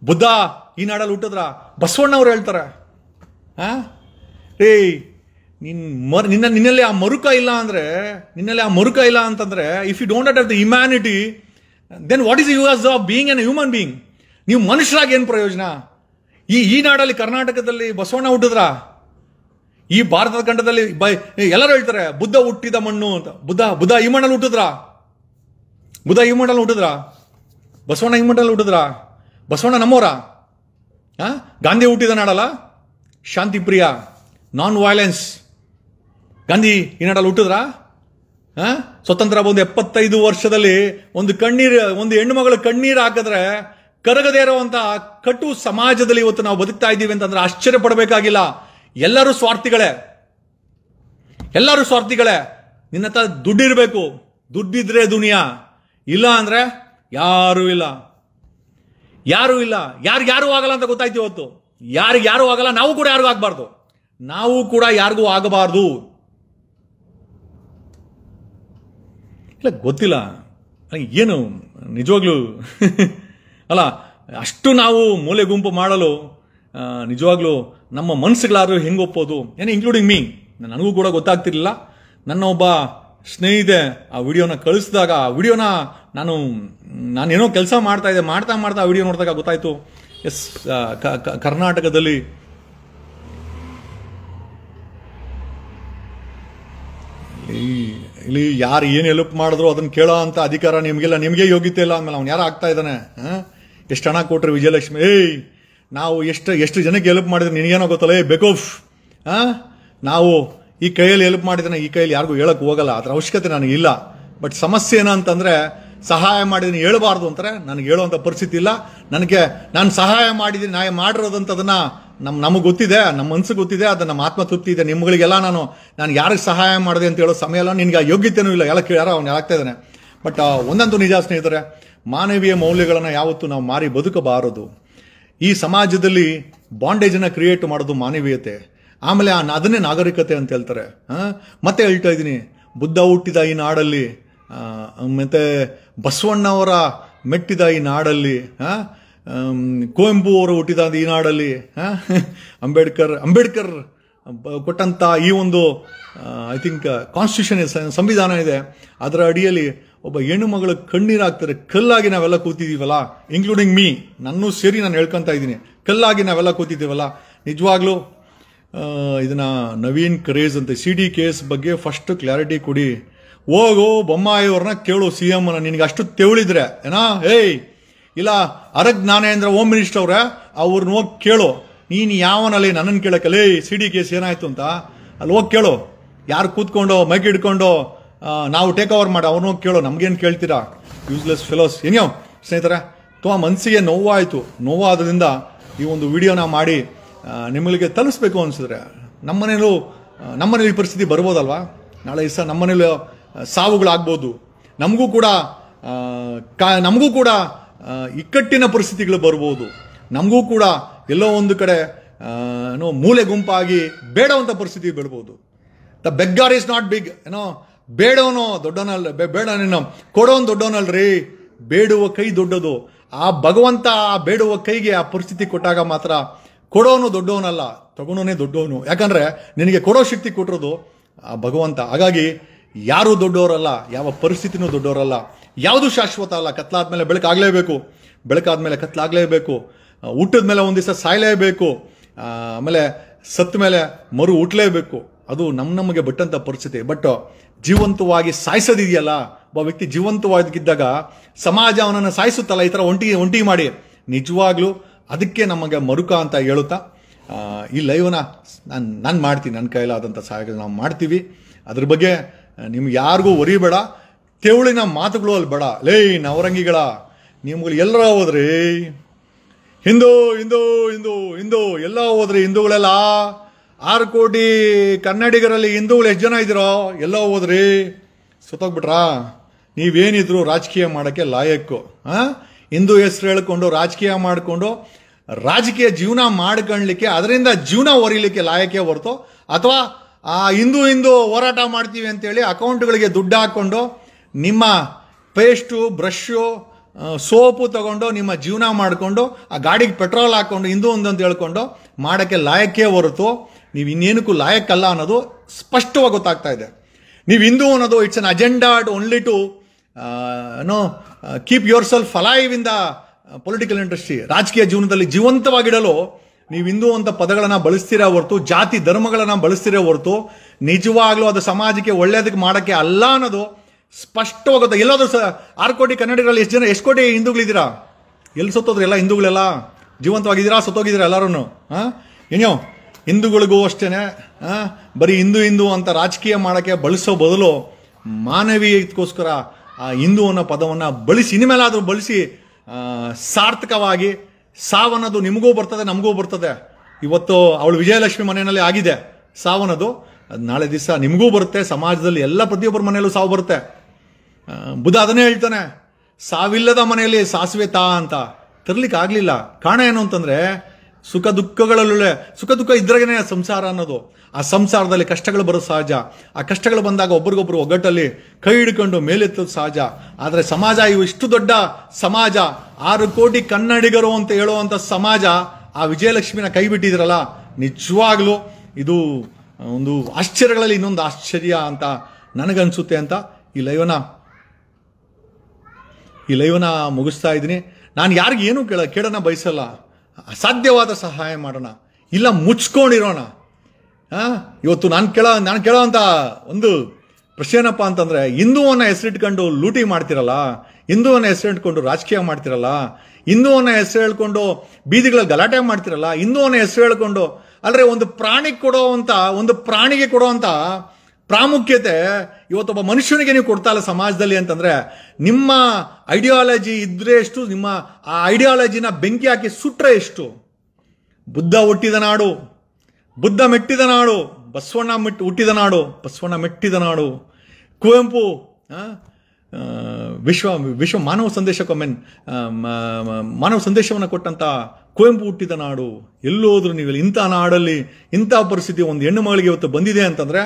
Speaker 1: ಬುದ್ಧ ಈ ನಾಡಲ್ಲಿ ಹುಟ್ಟಿದ್ರ ಬಸವಣ್ಣವ್ರು ಹೇಳ್ತಾರೆ ಆ ರೇ ನಿನ್ನ ಮರ್ ನಿನ್ನ ನಿನ್ನಲ್ಲಿ ಆ ಮರುಕ ಇಲ್ಲ ಅಂದರೆ ನಿನ್ನಲ್ಲಿ ಆ ಮರುಕ ಇಲ್ಲ ಅಂತಂದರೆ if you don't have the humanity then what is use of being an human being ನೀವು ಮನುಷ್ಯರಾಗಿ ಏನು ಪ್ರಯೋಜನ ಈ ಈ ನಾಡಲ್ಲಿ ಕರ್ನಾಟಕದಲ್ಲಿ ಬಸವಣ್ಣ ಹುಟ್ಟಿದ್ರ ಈ ಭಾರತದ ಖಂಡದಲ್ಲಿ ಎಲ್ಲರೂ ಹೇಳ್ತಾರೆ ಬುದ್ಧ ಹುಟ್ಟಿದ ಮಣ್ಣು ಅಂತ ಬುದ್ಧ ಬುದ್ಧ ಈ ಮಣ್ಣಲ್ಲಿ ಹುಟ್ಟಿದ್ರ ಬುದ್ಧ ಈ ಮಣ್ಣಲ್ಲಿ ಹುಟ್ಟಿದ್ರ ಬಸವಣ್ಣ ಈ ಮಣ್ಣಲ್ಲಿ ಹುಟ್ಟಿದ್ರ ಬಸವಣ್ಣ ನಮ್ಮವರ ಗಾಂಧಿ ಹುಟ್ಟಿದ ನಾಡಲ್ಲ ಶಾಂತಿ ಪ್ರಿಯ ನಾನ್ ವಯಲೆನ್ಸ್ ಗಾಂಧಿ ಈ ನಾಡಲ್ಲಿ ಹುಟ್ಟಿದ್ರ ಸ್ವತಂತ್ರ ಒಂದು ಎಪ್ಪತ್ತೈದು ವರ್ಷದಲ್ಲಿ ಒಂದು ಕಣ್ಣೀರು ಒಂದು ಹೆಣ್ಣು ಮಗಳು ಕಣ್ಣೀರು ಹಾಕಿದ್ರೆ ಕರಗದೇ ಇರುವಂತಹ ಕಟು ಸಮಾಜದಲ್ಲಿ ಇವತ್ತು ನಾವು ಬದುಕ್ತಾ ಇದ್ದೀವಿ ಅಂತಂದ್ರೆ ಆಶ್ಚರ್ಯ ಪಡಬೇಕಾಗಿಲ್ಲ ಎಲ್ಲರೂ ಸ್ವಾರ್ಥಿಗಳೇ ಎಲ್ಲರೂ ಸ್ವಾರ್ಥಿಗಳೇ ನಿನ್ನ ಹತ್ರ ದುಡ್ಡಿರಬೇಕು ದುಡ್ಡಿದ್ರೆ ದುನಿಯಾ ಇಲ್ಲ ಅಂದ್ರೆ ಯಾರೂ ಇಲ್ಲ ಯಾರೂ ಇಲ್ಲ ಯಾರು ಆಗಲ್ಲ ಅಂತ ಗೊತ್ತಾಯ್ತು ಇವತ್ತು ಯಾರು ಆಗಲ್ಲ ನಾವು ಕೂಡ ಯಾರಿಗೂ ಆಗಬಾರ್ದು ನಾವು ಕೂಡ ಯಾರಿಗೂ ಆಗಬಾರ್ದು ಇಲ್ಲ ಗೊತ್ತಿಲ್ಲ ಏನು ನಿಜವಾಗ್ಲೂ ಅಲ್ಲ ಅಷ್ಟು ನಾವು ಮೂಲೆ ಗುಂಪು ಮಾಡಲು ನಿಜವಾಗ್ಲೂ ನಮ್ಮ ಮನಸ್ಸುಗಳಾದರೂ ಹೆಂಗೆ ಒಪ್ಪೋದು ಏನು ಇನ್ಕ್ಲೂಡಿಂಗ್ ಮೀ ನನಗೂ ಕೂಡ ಗೊತ್ತಾಗ್ತಿರ್ಲಿಲ್ಲ ನನ್ನ ಒಬ್ಬ ಸ್ನೇಹಿತೆ ಆ ವಿಡಿಯೋನ ಕಳಿಸಿದಾಗ ಆ ವಿಡಿಯೋನ ನಾನು ನಾನೇನೋ ಕೆಲಸ ಮಾಡ್ತಾ ಇದ್ದೆ ಮಾಡ್ತಾ ಮಾಡ್ತಾ ಆ ವಿಡಿಯೋ ನೋಡಿದಾಗ ಗೊತ್ತಾಯಿತು ಎಸ್ ಕರ್ನಾಟಕದಲ್ಲಿ ಇಲ್ಲಿ ಯಾರು ಏನು ಹೆಲ್ಪ್ ಮಾಡಿದ್ರು ಅದನ್ನು ಕೇಳೋ ಅಂತ ಅಧಿಕಾರ ನಿಮಗೆಲ್ಲ ನಿಮಗೆ ಯೋಗ್ಯತೆ ಇಲ್ಲ ಆಮೇಲೆ ಅವ್ನು ಯಾರು ಆಗ್ತಾ ಇದ್ದಾನೆ ಎಷ್ಟು ಹಣ ಕೊಟ್ಟರೆ ವಿಜಯಲಕ್ಷ್ಮಿ ಏಯ್ ನಾವು ಎಷ್ಟು ಎಷ್ಟು ಜನಕ್ಕೆ ಹೆಲ್ಪ್ ಮಾಡಿದ್ರೆ ನಿನಗೇನೋ ಗೊತ್ತಲ್ಲ ಏ ಬೆಕೋಫ್ ಹಾಂ ನಾವು ಈ ಕೈಯಲ್ಲಿ ಹೆಲ್ಪ್ ಮಾಡಿದ್ದಾನೆ ಈ ಕೈಯಲ್ಲಿ ಯಾರಿಗೂ ಹೇಳಕ್ಕೆ ಹೋಗಲ್ಲ ಅದರ ಅವಶ್ಯಕತೆ ನನಗಿಲ್ಲ ಬಟ್ ಸಮಸ್ಯೆ ಏನಂತಂದರೆ ಸಹಾಯ ಮಾಡಿದ್ದೀನಿ ಹೇಳಬಾರ್ದು ಅಂತಾರೆ ನನಗೆ ಹೇಳುವಂಥ ಪರಿಸ್ಥಿತಿ ಇಲ್ಲ ನನಗೆ ನಾನು ಸಹಾಯ ಮಾಡಿದ್ದೀನಿ ನಾನು ಮಾಡಿರೋದಂಥದನ್ನು ನಮ್ಮ ನಮಗೆ ಗೊತ್ತಿದೆ ನಮ್ಮ ಮನಸ್ಸು ಗೊತ್ತಿದೆ ಅದು ನಮ್ಮ ಆತ್ಮ ತೃಪ್ತಿ ಇದೆ ನಿಮ್ಗಳಿಗೆಲ್ಲ ನಾನು ನಾನು ಯಾರಿಗೆ ಸಹಾಯ ಮಾಡಿದೆ ಅಂತ ಹೇಳೋ ಸಮಯ ಎಲ್ಲ ನಿನಗೆ ಯೋಗ್ಯತೆಯೂ ಇಲ್ಲ ಎಲ್ಲ ಕೇಳ್ಯಾರ ಅವ್ನು ಆಗ್ತಾ ಇದ್ದಾನೆ ಬಟ್ ಒಂದಂತೂ ನಿಜ ಸ್ನೇಹಿತರೆ ಮಾನವೀಯ ಮೌಲ್ಯಗಳನ್ನು ಯಾವತ್ತೂ ನಾವು ಮಾರಿ ಬದುಕಬಾರದು ಈ ಸಮಾಜದಲ್ಲಿ ಬಾಂಡೇಜನ್ನು ಕ್ರಿಯೇಟ್ ಮಾಡೋದು ಮಾನವೀಯತೆ ಆಮೇಲೆ ಅದನ್ನೇ ನಾಗರಿಕತೆ ಅಂತ ಹೇಳ್ತಾರೆ ಮತ್ತೆ ಹೇಳ್ತಾ ಇದ್ದೀನಿ ಬುದ್ಧ ಹುಟ್ಟಿದ ಈ ನಾಡಲ್ಲಿ ಮತ್ತು ಬಸವಣ್ಣವರ ಮೆಟ್ಟಿದ ಈ ನಾಡಲ್ಲಿ ಕುವೆಂಪು ಅವರು ಹುಟ್ಟಿದ ಈ ನಾಡಲ್ಲಿ ಅಂಬೇಡ್ಕರ್ ಅಂಬೇಡ್ಕರ್ ಕೊಟ್ಟಂಥ ಈ ಒಂದು ಐ ಥಿಂಕ್ ಕಾನ್ಸ್ಟಿಟ್ಯೂಷನ್ ಸಂವಿಧಾನ ಇದೆ ಅದರ ಅಡಿಯಲ್ಲಿ ಒಬ್ಬ ಹೆಣ್ಣು ಮಗಳು ಕಣ್ಣೀರಾಗ್ತಾರೆ ಕಲ್ಲಾಗಿ ನಾವೆಲ್ಲ ಕೂತಿದ್ದೀವಲ್ಲ ಇನ್ಕ್ಲೂಡಿಂಗ್ ಮೀ ನನ್ನೂ ಸೇರಿ ನಾನು ಹೇಳ್ಕೊತಾ ಇದ್ದೀನಿ ಕಲ್ಲಾಗಿ ನಾವೆಲ್ಲ ಕೂತಿದ್ದೀವಲ್ಲ ನಿಜವಾಗ್ಲೂ ಇದನ್ನು ನವೀನ್ ಕ್ರೇಜ್ ಅಂತ ಸಿ ಡಿ ಕೇಸ್ ಬಗ್ಗೆ ಫಸ್ಟ್ ಕ್ಲಾರಿಟಿ ಕೊಡಿ ಹೋಗು ಬೊಮ್ಮಾಯಿಯವ್ರನ್ನ ಕೇಳು ಸಿ ಎಮ್ನ ನಿನಗೆ ಅಷ್ಟು ತೆವಳಿದ್ರೆ ಏನಾ ಏಯ್ ಇಲ್ಲ ಅರಗ್ ಜ್ಞಾನೇಂದ್ರ ಓಮ್ ಮಿನಿಸ್ಟರ್ ಅವ್ರೆ ಅವ್ರನ್ನ ಹೋಗಿ ಕೇಳು ನೀನು ಯಾವನಲ್ಲಿ ನನ್ನನ್ನು ಕೇಳಕ್ಕೆ ಅಲ್ಲೇ ಸಿ ಡಿ ಕೇಸ್ ಏನಾಯ್ತು ಅಂತ ಅಲ್ಲಿ ಹೋಗಿ ಕೇಳು ಯಾರು ಕೂತ್ಕೊಂಡು ಮೈಕ್ ಹಿಡ್ಕೊಂಡೋ ನಾವು ಟೇಕ್ ಓವರ್ ಮಾಡಿ ಅವ್ರನ್ನ ಹೋಗಿ ಕೇಳು ನಮಗೇನು ಕೇಳ್ತೀರಾ ಯೂಸ್ಲೆಸ್ ಫೆಲೋಸ್ ಏನೋ ಸ್ನೇಹಿತರೆ ತುಂಬ ಮನಸ್ಸಿಗೆ ನೋವಾಯಿತು ನೋವಾದ್ರಿಂದ ಈ ಒಂದು ವಿಡಿಯೋನ ಮಾಡಿ ನಿಮಗೆ ತಲುಪಿಸ್ಬೇಕು ಅನಿಸಿದ್ರೆ ನಮ್ಮನೇಲೂ ನಮ್ಮನೇಲಿ ಈ ಪರಿಸ್ಥಿತಿ ಬರ್ಬೋದಲ್ವಾ ನಾಳೆ ಈ ಸಹ ನಮ್ಮನೇಲೂ ಸಾವುಗಳಾಗ್ಬೋದು ನಮಗೂ ಕೂಡ ಕಾ ನಮಗೂ ಕೂಡ ಇಕ್ಕಟ್ಟಿನ ಪರಿಸ್ಥಿತಿಗಳು ಬರ್ಬೋದು ನಮಗೂ ಕೂಡ ಎಲ್ಲೋ ಒಂದು ಕಡೆ ಏನೋ ಮೂಲೆ ಗುಂಪಾಗಿ ಬೇಡವಂಥ ಪರಿಸ್ಥಿತಿ ಬೀಳ್ಬೋದು the beggar is not big ಏನೋ ಬೇಡವನು ದೊಡ್ಡವನಲ್ಲ ನೀನು ಕೊಡೋನು ದೊಡ್ಡವನಲ್ರಿ ಬೇಡುವ ಕೈ ದೊಡ್ಡದು ಆ ಭಗವಂತ ಆ ಬೇಡುವ ಕೈಗೆ ಆ ಪರಿಸ್ಥಿತಿ ಕೊಟ್ಟಾಗ ಮಾತ್ರ ಕೊಡೋನು ದೊಡ್ಡವನಲ್ಲ ತಗೊಳೋನೇ ದೊಡ್ಡವನು ಯಾಕಂದರೆ ನಿನಗೆ ಕೊಡೋ ಶಕ್ತಿ ಕೊಟ್ಟಿರೋದು ಆ ಭಗವಂತ ಹಾಗಾಗಿ ಯಾರೂ ದೊಡ್ಡವರಲ್ಲ ಯಾವ ಪರಿಸ್ಥಿತಿನೂ ದೊಡ್ಡವರಲ್ಲ ಯಾವುದು ಶಾಶ್ವತ ಅಲ್ಲ ಕತ್ಲಾದ ಮೇಲೆ ಬೆಳಕಾಗಲೇಬೇಕು ಬೆಳಕಾದ ಮೇಲೆ ಕತ್ಲಾಗಲೇಬೇಕು ಊಟದ ಮೇಲೆ ಒಂದು ದಿವಸ ಸಾಯಲೇಬೇಕು ಆಮೇಲೆ ಸತ್ತ ಮೇಲೆ ಮರು ಉಟ್ಲೇಬೇಕು ಅದು ನಮ್ಮ ನಮಗೆ ಬಿಟ್ಟಂಥ ಪರಿಸ್ಥಿತಿ ಬಟ್ ಜೀವಂತವಾಗಿ ಸಾಯಿಸೋದಿದೆಯಲ್ಲ ಒಬ್ಬ ವ್ಯಕ್ತಿ ಜೀವಂತವಾಗಿದ್ದಾಗ ಸಮಾಜ ಅವನನ್ನು ಸಾಯಿಸುತ್ತಲ್ಲ ಈ ಥರ ಒಂಟಿಗೆ ಒಂಟಿ ಮಾಡಿ ನಿಜವಾಗ್ಲೂ ಅದಕ್ಕೆ ನಮಗೆ ಮರುಕ ಅಂತ ಹೇಳುತ್ತಾ ಈ ಲೈವನ ನಾನು ನಾನು ಮಾಡ್ತೀನಿ ನನ್ನ ಕೈಲಾದಂಥ ಸಹಾಯಗಳು ನಾವು ಮಾಡ್ತೀವಿ ಅದ್ರ ಬಗ್ಗೆ ನಿಮ್ಗೆ ಯಾರಿಗೂ ಒರಿಬೇಡ ತೆವಳಿನ ಮಾತುಗಳು ಅಲ್ಲಿ ಬೇಡ ಲೇ ನವರಂಗಿಗಳ ನಿಮ್ಗೆ ಎಲ್ಲರ ಹೋದ್ರಿ ಹಿಂದೂ ಹಿಂದೂ ಹಿಂದೂ ಹಿಂದೂ ಎಲ್ಲ ಹೋದ್ರಿ ಹಿಂದೂಗಳೆಲ್ಲ ಆರು ಕೋಟಿ ಕನ್ನಡಿಗರಲ್ಲಿ ಹಿಂದೂಗಳು ಎಷ್ಟು ಜನ ಇದ್ದೀರೋ ಎಲ್ಲ ಹೋದ್ರಿ ಸುತ್ತೋಗ್ಬಿಟ್ರಾ ನೀವೇನಿದ್ರು ರಾಜಕೀಯ ಮಾಡೋಕ್ಕೆ ಲಾಯಕ್ಕು ಹಾಂ ಹಿಂದೂ ಹೆಸರು ಹೇಳ್ಕೊಂಡು ರಾಜಕೀಯ ಮಾಡಿಕೊಂಡು ರಾಜಕೀಯ ಜೀವನ ಮಾಡ್ಕೊಳ್ಲಿಕ್ಕೆ ಅದರಿಂದ ಜೀವನ ಒರಿಲಿಕ್ಕೆ ಲಾಯಕ್ಕೆ ಹೊರತು ಅಥವಾ ಆ ಹಿಂದೂ ಹಿಂದೂ ಹೋರಾಟ ಮಾಡ್ತೀವಿ ಅಂತೇಳಿ ಅಕೌಂಟ್ಗಳಿಗೆ ದುಡ್ಡು ಹಾಕ್ಕೊಂಡು ನಿಮ್ಮ ಪೇಸ್ಟು ಬ್ರಷ್ಷು ಸೋಪು ತಗೊಂಡು ನಿಮ್ಮ ಜೀವನ ಮಾಡಿಕೊಂಡು ಆ ಗಾಡಿಗೆ ಪೆಟ್ರೋಲ್ ಹಾಕ್ಕೊಂಡು ಹಿಂದೂ ಅಂತ ಹೇಳ್ಕೊಂಡು ಮಾಡೋಕ್ಕೆ ಲಾಯಕ್ಕೇ ಹೊರತು ನೀವು ಇನ್ನೇನಕ್ಕೂ ಲಾಯಕ್ಕಲ್ಲ ಅನ್ನೋದು ಸ್ಪಷ್ಟವಾಗಿ ಗೊತ್ತಾಗ್ತಾ ಇದೆ ನೀವು ಹಿಂದೂ ಅನ್ನೋದು it's an agendaed only to no keep yourself alive in the political industry ರಾಜಕೀಯ ಜೀವನದಲ್ಲಿ ಜೀವಂತವಾಗಿಡಲು ನೀವು ಹಿಂದೂ ಅಂತ ಪದಗಳನ್ನು ಬಳಸ್ತೀರಾ ಹೊರತು ಜಾತಿ ಧರ್ಮಗಳನ್ನು ಬಳಸ್ತೀರೋ ಹೊರತು ನಿಜವಾಗ್ಲೂ ಅದು ಸಮಾಜಕ್ಕೆ ಒಳ್ಳೇದಕ್ಕೆ ಮಾಡೋಕ್ಕೆ ಅಲ್ಲ ಅನ್ನೋದು ಸ್ಪಷ್ಟವಾಗುತ್ತೆ ಎಲ್ಲಾದರೂ ಸ ಆರು ಕೋಟಿ ಕನ್ನಡಿಗರಲ್ಲಿ ಎಷ್ಟು ಜನ ಎಷ್ಟು ಕೋಟಿ ಹಿಂದೂಗಳಿದ್ದೀರಾ ಎಲ್ಲಿ ಸತ್ತೋದ್ರೆ ಎಲ್ಲ ಹಿಂದೂಗಳೆಲ್ಲ ಜೀವಂತವಾಗಿದ್ದೀರಾ ಸತ್ತೋಗಿದ್ದೀರಾ ಎಲ್ಲರೂ ಹಾಂ ಏನೋ ಹಿಂದೂಗಳಿಗೂ ಅಷ್ಟೇ ಬರೀ ಹಿಂದೂ ಹಿಂದೂ ಅಂತ ರಾಜಕೀಯ ಮಾಡೋಕ್ಕೆ ಬಳಸೋ ಬದಲು ಮಾನವೀಯತೆಗೋಸ್ಕರ ಆ ಹಿಂದೂ ಅನ್ನೋ ಪದವನ್ನು ಬಳಸಿ ಆದರೂ ಬಳಸಿ ಸಾರ್ಥಕವಾಗಿ ಸಾವನ್ನೋದು ನಿಮಗೂ ಬರ್ತದೆ ನಮಗೂ ಬರ್ತದೆ ಇವತ್ತು ಅವಳು ವಿಜಯಲಕ್ಷ್ಮಿ ಮನೆಯಲ್ಲಿ ಆಗಿದೆ ಅದು ನಾಳೆ ದಿವಸ ನಿಮಗೂ ಬರುತ್ತೆ ಸಮಾಜದಲ್ಲಿ ಎಲ್ಲ ಪ್ರತಿಯೊಬ್ಬರ ಮನೆಯಲ್ಲೂ ಸಾವು ಬರುತ್ತೆ ಬುಧ ಅದನ್ನೇ ಹೇಳ್ತಾನೆ ಸಾವಿಲ್ಲದ ಮನೆಯಲ್ಲಿ ಸಾಸಿವೆ ತಾ ಅಂತ ತರ್ಲಿಕ್ಕೆ ಆಗಲಿಲ್ಲ ಕಾರಣ ಏನು ಅಂತಂದರೆ ಸುಖ ದುಃಖಗಳಲ್ಲೇ ಸುಖ ದುಃಖ ಇದ್ರಾಗೇನೆ ಸಂಸಾರ ಅನ್ನೋದು ಆ ಸಂಸಾರದಲ್ಲಿ ಕಷ್ಟಗಳು ಬರೋದು ಸಹಜ ಆ ಕಷ್ಟಗಳು ಬಂದಾಗ ಒಬ್ರಿಗೊಬ್ರು ಒಗ್ಗಟ್ಟಲ್ಲಿ ಕೈ ಹಿಡ್ಕೊಂಡು ಮೇಲೆತ್ತೋದು ಸಹಜ ಆದರೆ ಸಮಾಜ ಇವು ಇಷ್ಟು ದೊಡ್ಡ ಸಮಾಜ ಆರು ಕೋಟಿ ಕನ್ನಡಿಗರು ಅಂತ ಹೇಳುವಂಥ ಸಮಾಜ ಆ ವಿಜಯಲಕ್ಷ್ಮಿನ ಕೈ ಬಿಟ್ಟಿದ್ರಲ್ಲ ನಿಜವಾಗ್ಲೂ ಇದು ಒಂದು ಆಶ್ಚರ್ಯಗಳಲ್ಲಿ ಇನ್ನೊಂದು ಆಶ್ಚರ್ಯ ಅಂತ ನನಗನ್ಸುತ್ತೆ ಅಂತ ಈ ಲೈವನ ಈ ಲೈವನ ಮುಗಿಸ್ತಾ ಇದ್ದೀನಿ ನಾನು ಯಾರಿಗೇನು ಕೇಳ ಕೇಳೋಣ ಬಯಸಲ್ಲ ಅಸಾಧ್ಯವಾದ ಸಹಾಯ ಮಾಡೋಣ ಇಲ್ಲ ಮುಚ್ಕೊಂಡಿರೋಣ ಇವತ್ತು ನಾನು ಕೇಳೋ ನಾನು ಕೇಳೋವಂಥ ಒಂದು ಪ್ರಶ್ನೆ ಏನಪ್ಪ ಅಂತಂದರೆ ಹಿಂದೂವನ್ನು ಹೆಸರಿಟ್ಕೊಂಡು ಲೂಟಿ ಮಾಡ್ತಿರಲ್ಲ ಹಿಂದೂವನ್ನು ಹೆಸರಿಟ್ಕೊಂಡು ರಾಜಕೀಯ ಮಾಡ್ತಿರಲ್ಲ ಹಿಂದೂವನ್ನು ಹೆಸರು ಹೇಳ್ಕೊಂಡು ಬೀದಿಗಳ ಗಲಾಟೆ ಮಾಡ್ತಿರಲ್ಲ ಹಿಂದೂವನ್ನು ಹೆಸರು ಹೇಳ್ಕೊಂಡು ಅಲ್ಲರೆ ಒಂದು ಪ್ರಾಣಿಗೆ ಕೊಡೋವಂಥ ಒಂದು ಪ್ರಾಣಿಗೆ ಕೊಡೋವಂಥ ಪ್ರಾಮುಖ್ಯತೆ ಇವತ್ತೊಬ್ಬ ಮನುಷ್ಯನಿಗೆ ನೀವು ಕೊಡ್ತಾ ಇಲ್ಲ ಸಮಾಜದಲ್ಲಿ ಅಂತಂದರೆ ನಿಮ್ಮ ಐಡಿಯಾಲಜಿ ಇದ್ರೆ ಎಷ್ಟು ನಿಮ್ಮ ಆ ಐಡಿಯಾಲಜಿನ ಬೆಂಕಿ ಹಾಕಿ ಸುಟ್ರೆ ಎಷ್ಟು ಬುದ್ಧ ಹುಟ್ಟಿದ ನಾಡು ಬುದ್ಧ ಮೆಟ್ಟಿದ ನಾಡು ಬಸವಣ್ಣ ಮೆಟ್ ಹುಟ್ಟಿದ ನಾಡು ಬಸವಣ್ಣ ಮೆಟ್ಟಿದ ನಾಡು ಕುವೆಂಪು ವಿಶ್ವ ವಿಶ್ವ ಮಾನವ ಸಂದೇಶಕ್ಕೊಮ್ಮೆ ಮಾನವ ಸಂದೇಶವನ್ನು ಕೊಟ್ಟಂಥ ಕುವೆಂಪು ಹುಟ್ಟಿದ ನಾಡು ಎಲ್ಲೋದ್ರು ನೀವು ಇಂಥ ನಾಡಲ್ಲಿ ಇಂಥ ಪರಿಸ್ಥಿತಿ ಒಂದು ಹೆಣ್ಣು ಮಗಳಿಗೆ ಇವತ್ತು ಬಂದಿದೆ ಅಂತಂದರೆ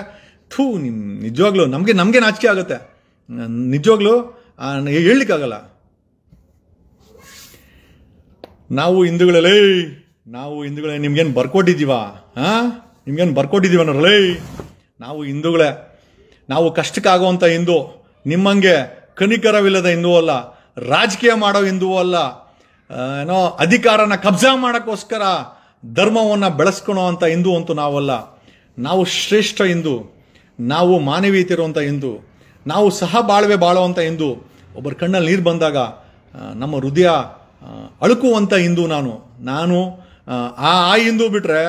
Speaker 1: ಥೂ ನಿಮ್ ನಿಜವಾಗ್ಲೂ ನಮಗೆ ನಮಗೆ ನಾಚಿಕೆ ಆಗುತ್ತೆ ನಿಜವಾಗ್ಲೂ ಹೇಳಲಿಕ್ಕಾಗಲ್ಲ ನಾವು ಹಿಂದೂಗಳಲ್ಲೇ ನಾವು ಹಿಂದೂಗಳೇ ನಿಮ್ಗೇನು ಬರ್ಕೊಟ್ಟಿದ್ದೀವ ಹಾಂ ನಿಮ್ಗೇನು ಬರ್ಕೊಟ್ಟಿದ್ದೀವ ಲೇ ನಾವು ಹಿಂದೂಗಳೇ ನಾವು ಕಷ್ಟಕ್ಕಾಗುವಂಥ ಹಿಂದೂ ನಿಮ್ಮಂಗೆ ಕನಿಕರವಿಲ್ಲದ ಹಿಂದೂ ಅಲ್ಲ ರಾಜಕೀಯ ಮಾಡೋ ಹಿಂದೂ ಅಲ್ಲ ಏನೋ ಅಧಿಕಾರನ ಕಬ್ಜಾ ಮಾಡೋಕ್ಕೋಸ್ಕರ ಧರ್ಮವನ್ನು ಬೆಳೆಸ್ಕೊಳೋ ಅಂಥ ಹಿಂದೂ ಅಂತೂ ನಾವಲ್ಲ ನಾವು ಶ್ರೇಷ್ಠ ಹಿಂದೂ ನಾವು ಮಾನವೀಯತೆ ಇರುವಂಥ ಹಿಂದೂ ನಾವು ಸಹ ಬಾಳ್ವೆ ಬಾಳುವಂಥ ಎಂದು ಒಬ್ಬರ ಕಣ್ಣಲ್ಲಿ ನೀರು ಬಂದಾಗ ನಮ್ಮ ಹೃದಯ ಅಳುಕುವಂಥ ಇಂದು ನಾನು ನಾನು ಆ ಆ ಹಿಂದೂ ಬಿಟ್ಟರೆ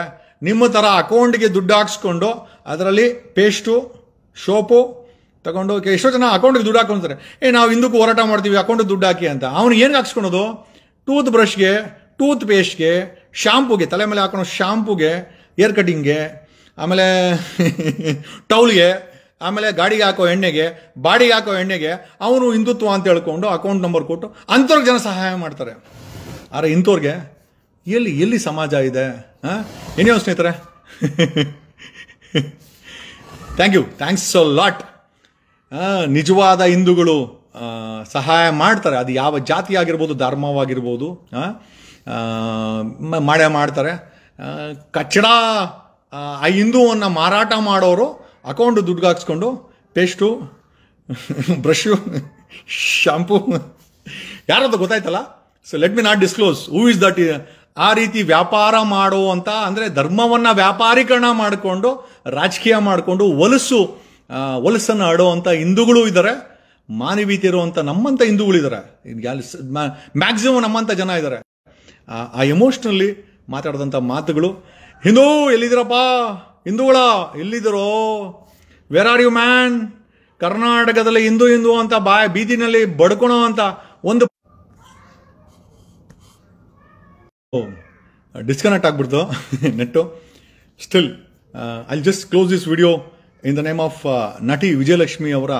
Speaker 1: ನಿಮ್ಮ ಥರ ಅಕೌಂಟ್ಗೆ ದುಡ್ಡು ಹಾಕ್ಸ್ಕೊಂಡು ಅದರಲ್ಲಿ ಪೇಸ್ಟು ಶೋಪು ತಗೊಂಡು ಎಷ್ಟೋ ಜನ ಅಕೌಂಟ್ಗೆ ದುಡ್ಡು ಹಾಕೊಂತಾರೆ ಏ ನಾವು ಹಿಂದಕ್ಕೆ ಹೋರಾಟ ಮಾಡ್ತೀವಿ ಅಕೌಂಟ್ಗೆ ದುಡ್ಡು ಹಾಕಿ ಅಂತ ಅವ್ನು ಏನು ಹಾಕ್ಸ್ಕೊಳೋದು ಟೂತ್ ಬ್ರಷ್ಗೆ ಟೂತ್ ಪೇಸ್ಟ್ಗೆ ಶಾಂಪುಗೆ ತಲೆ ಮೇಲೆ ಹಾಕೊಂಡು ಶಾಂಪುಗೆ ಏರ್ ಕಟಿಂಗ್ಗೆ ಆಮೇಲೆ ಟೌಲ್ಗೆ ಆಮೇಲೆ ಗಾಡಿಗೆ ಹಾಕೋ ಎಣ್ಣೆಗೆ ಬಾಡಿಗೆ ಹಾಕೋ ಎಣ್ಣೆಗೆ ಅವನು ಹಿಂದುತ್ವ ಅಂತ ಹೇಳ್ಕೊಂಡು ಅಕೌಂಟ್ ನಂಬರ್ ಕೊಟ್ಟು ಅಂಥವ್ರಿಗೆ ಜನ ಸಹಾಯ ಮಾಡ್ತಾರೆ ಆದರೆ ಇಂಥವ್ರಿಗೆ ಎಲ್ಲಿ ಎಲ್ಲಿ ಸಮಾಜ ಇದೆ ಹಾಂ ಏನೋ ಸ್ನೇಹಿತರೆ thank you thanks so lot ನಿಜವಾದ ಹಿಂದೂಗಳು ಸಹಾಯ ಮಾಡ್ತಾರೆ ಅದು ಯಾವ ಜಾತಿ ಆಗಿರ್ಬೋದು ಧರ್ಮವಾಗಿರ್ಬೋದು ಮಾಡೇ ಮಾಡ್ತಾರೆ ಕಚ್ಚಡ ಆ ಹಿಂದೂವನ್ನು ಮಾರಾಟ ಮಾಡೋರು ಅಕೌಂಟ್ ದುಡ್ಡು ಹಾಕ್ಸ್ಕೊಂಡು ಪೇಸ್ಟು ಬ್ರಷು ಶಾಂಪೂ ಯಾರದು ಗೊತ್ತಾಯ್ತಲ್ಲ so let me not disclose who is that ಆ ರೀತಿ ವ್ಯಾಪಾರ ಮಾಡೋ ಅಂತ ಅಂದರೆ ಧರ್ಮವನ್ನು ವ್ಯಾಪಾರೀಕರಣ ಮಾಡಿಕೊಂಡು ರಾಜಕೀಯ ಮಾಡಿಕೊಂಡು ಒಲಸು ಆಡೋ ಆಡುವಂಥ ಹಿಂದೂಗಳು ಇದ್ದಾರೆ ಮಾನವೀಯತೆ ಇರುವಂಥ ನಮ್ಮಂಥ ಹಿಂದೂಗಳಿದ್ದಾರೆ ಮ್ಯಾಕ್ಸಿಮಮ್ ನಮ್ಮಂಥ ಜನ ಇದ್ದಾರೆ ಆ ಎಮೋಷ್ನಲ್ಲಿ ಮಾತಾಡಿದಂಥ ಮಾತುಗಳು ಹಿಂದೂ ಎಲ್ಲಿದ್ದೀರಪ್ಪ ಹಿಂದೂಗಳ ಎಲ್ಲಿದ್ದರು ವೇರ್ ಆರ್ ಯು ಮ್ಯಾನ್ ಕರ್ನಾಟಕದಲ್ಲಿ ಹಿಂದೂ ಹಿಂದೂ ಅಂತ ಬಾಯಿ ಬೀದಿನಲ್ಲಿ ಬಡ್ಕೊಳೋ ಅಂತ ಒಂದು ಡಿಸ್ಕನೆಕ್ಟ್ ಆಗಿಬಿಡ್ತು net still I just close this video in the name of ನಟಿ ವಿಜಯಲಕ್ಷ್ಮಿ ಅವರ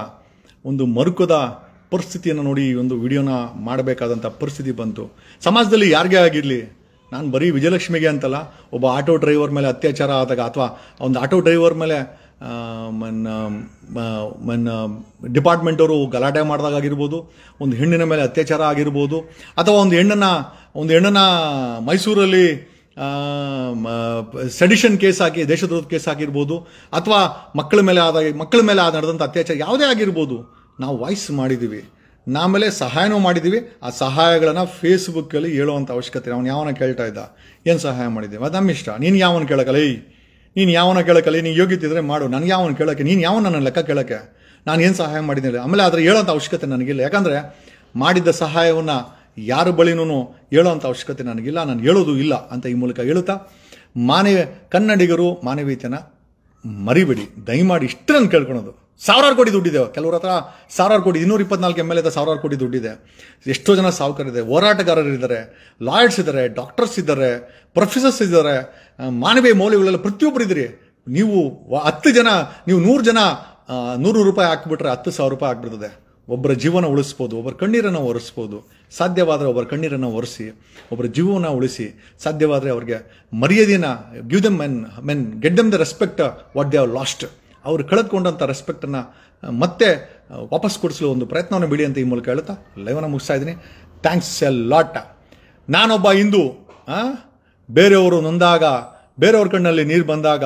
Speaker 1: ಒಂದು ಮರುಕದ ಪರಿಸ್ಥಿತಿಯನ್ನು ನೋಡಿ ಈ ಒಂದು ವಿಡಿಯೋನ ಮಾಡಬೇಕಾದಂಥ ಪರಿಸ್ಥಿತಿ ಬಂತು ಸಮಾಜದಲ್ಲಿ ಯಾರಿಗೇ ಆಗಿರಲಿ ನಾನು ಬರೀ ವಿಜಯಲಕ್ಷ್ಮಿಗೆ ಅಂತಲ್ಲ ಒಬ್ಬ ಆಟೋ ಡ್ರೈವರ್ ಮೇಲೆ ಅತ್ಯಾಚಾರ ಆದಾಗ ಅಥವಾ ಒಂದು ಆಟೋ ಡ್ರೈವರ್ ಮೇಲೆ ಮನ್ನ ಮನ್ನ ಡಿಪಾರ್ಟ್ಮೆಂಟವರು ಗಲಾಟೆ ಮಾಡಿದಾಗ ಆಗಿರ್ಬೋದು ಒಂದು ಹೆಣ್ಣಿನ ಮೇಲೆ ಅತ್ಯಾಚಾರ ಆಗಿರ್ಬೋದು ಅಥವಾ ಒಂದು ಹೆಣ್ಣನ್ನು ಒಂದು ಹೆಣ್ಣನ್ನು ಮೈಸೂರಲ್ಲಿ ಸೆಡಿಷನ್ ಕೇಸ್ ಹಾಕಿ ದೇಶದ್ರೋಹ ಕೇಸ್ ಆಗಿರ್ಬೋದು ಅಥವಾ ಮಕ್ಕಳ ಮೇಲೆ ಆದಾಗ ಮಕ್ಕಳ ಮೇಲೆ ಆದ ನಡೆದಂಥ ಅತ್ಯಾಚಾರ ಯಾವುದೇ ಆಗಿರ್ಬೋದು ನಾವು ವಾಯ್ಸ್ ಮಾಡಿದ್ದೀವಿ ನಾಮಲೇ ಸಹಾಯನೂ ಮಾಡಿದ್ದೀವಿ ಆ ಸಹಾಯಗಳನ್ನು ಫೇಸ್ಬುಕ್ಕಲ್ಲಿ ಹೇಳುವಂಥ ಅವಶ್ಯಕತೆ ಅವನು ಯಾವನ ಕೇಳ್ತಾ ಇದ್ದ ಏನು ಸಹಾಯ ಮಾಡಿದ್ದೀವಿ ಮತ್ತು ನಮ್ಮ ನೀನು ಯಾವನ ಕೇಳಕಲೇ ನೀನು ಯಾವನ ಕೇಳಕಲಿ ನೀನು ಯೋಗ್ಯತೆ ಇದ್ರೆ ಮಾಡು ನನಗೆ ಯಾವನ ಕೇಳೋಕ್ಕೆ ನೀನು ಯಾವ ನನ್ನ ಲೆಕ್ಕ ಕೇಳೋಕೆ ನಾನು ಏನು ಸಹಾಯ ಮಾಡಿದ್ದೀನಿ ಆಮೇಲೆ ಆದರೆ ಹೇಳೋಂಥ ಅವಶ್ಯಕತೆ ನನಗಿಲ್ಲ ಯಾಕಂದರೆ ಮಾಡಿದ್ದ ಸಹಾಯವನ್ನು ಯಾರ ಬಳಿನೂ ಹೇಳೋಂಥ ಅವಶ್ಯಕತೆ ನನಗಿಲ್ಲ ನಾನು ಹೇಳೋದು ಇಲ್ಲ ಅಂತ ಈ ಮೂಲಕ ಹೇಳುತ್ತಾ ಮಾನವ ಕನ್ನಡಿಗರು ಮಾನವೀಯತೆನ ಮರಿಬೇಡಿ ದಯಮಾಡಿ ನಾನು ಕೇಳ್ಕೊಳೋದು ಸಾವಿರಾರು ಕೋಟಿ ದುಡ್ಡಿದೆ ಕೆಲವರತ್ರ ಹತ್ರ ಸಾವಿರಾರು ಕೋಟಿ ಇನ್ನೂರ ಇಪ್ಪತ್ನಾಲ್ಕು ಎಮ್ ಎಲ್ ಎ ಸಾವಿರಾರು ಕೋಟಿ ದುಡ್ಡಿದೆ ಎಷ್ಟೋ ಜನ ಸಾವುಕರಿದೆ ಹೋರಾಟಗಾರರಿದ್ದಾರೆ ಲಾಯರ್ಸ್ ಇದ್ದಾರೆ ಡಾಕ್ಟರ್ಸ್ ಇದ್ದಾರೆ ಪ್ರೊಫೆಸರ್ಸ್ ಇದ್ದಾರೆ ಮಾನವೀಯ ಮೌಲ್ಯಗಳೆಲ್ಲ ಪ್ರತಿಯೊಬ್ಬರು ಇದ್ದೀರಿ ನೀವು ಹತ್ತು ಜನ ನೀವು ನೂರು ಜನ ನೂರು ರೂಪಾಯಿ ಹಾಕ್ಬಿಟ್ರೆ ಹತ್ತು ಸಾವಿರ ರೂಪಾಯಿ ಆಗ್ಬಿಡ್ತದೆ ಒಬ್ಬರ ಜೀವನ ಉಳಿಸ್ಬೋದು ಒಬ್ಬರ ಕಣ್ಣೀರನ್ನು ಒರೆಸ್ಬೋದು ಸಾಧ್ಯವಾದರೆ ಒಬ್ಬರ ಕಣ್ಣೀರನ್ನು ಒರೆಸಿ ಒಬ್ಬರ ಜೀವನ ಉಳಿಸಿ ಸಾಧ್ಯವಾದರೆ ಅವರಿಗೆ ಮರ್ಯಾದೆನ give them men men get them the respect what they have lost ಅವರು ಕಳೆದುಕೊಂಡಂಥ ರೆಸ್ಪೆಕ್ಟನ್ನು ಮತ್ತೆ ವಾಪಸ್ ಕೊಡಿಸಲು ಒಂದು ಪ್ರಯತ್ನವನ್ನು ಬಿಡಿ ಅಂತ ಈ ಮೂಲಕ ಹೇಳುತ್ತಾ ಲೈವನ ಮುಗಿಸ್ತಾ ಇದ್ದೀನಿ ಥ್ಯಾಂಕ್ಸ್ ಎ ಲಾಟ್ ನಾನೊಬ್ಬ ಹಿಂದೂ ಬೇರೆಯವರು ನೊಂದಾಗ ಬೇರೆಯವ್ರ ಕಣ್ಣಲ್ಲಿ ನೀರು ಬಂದಾಗ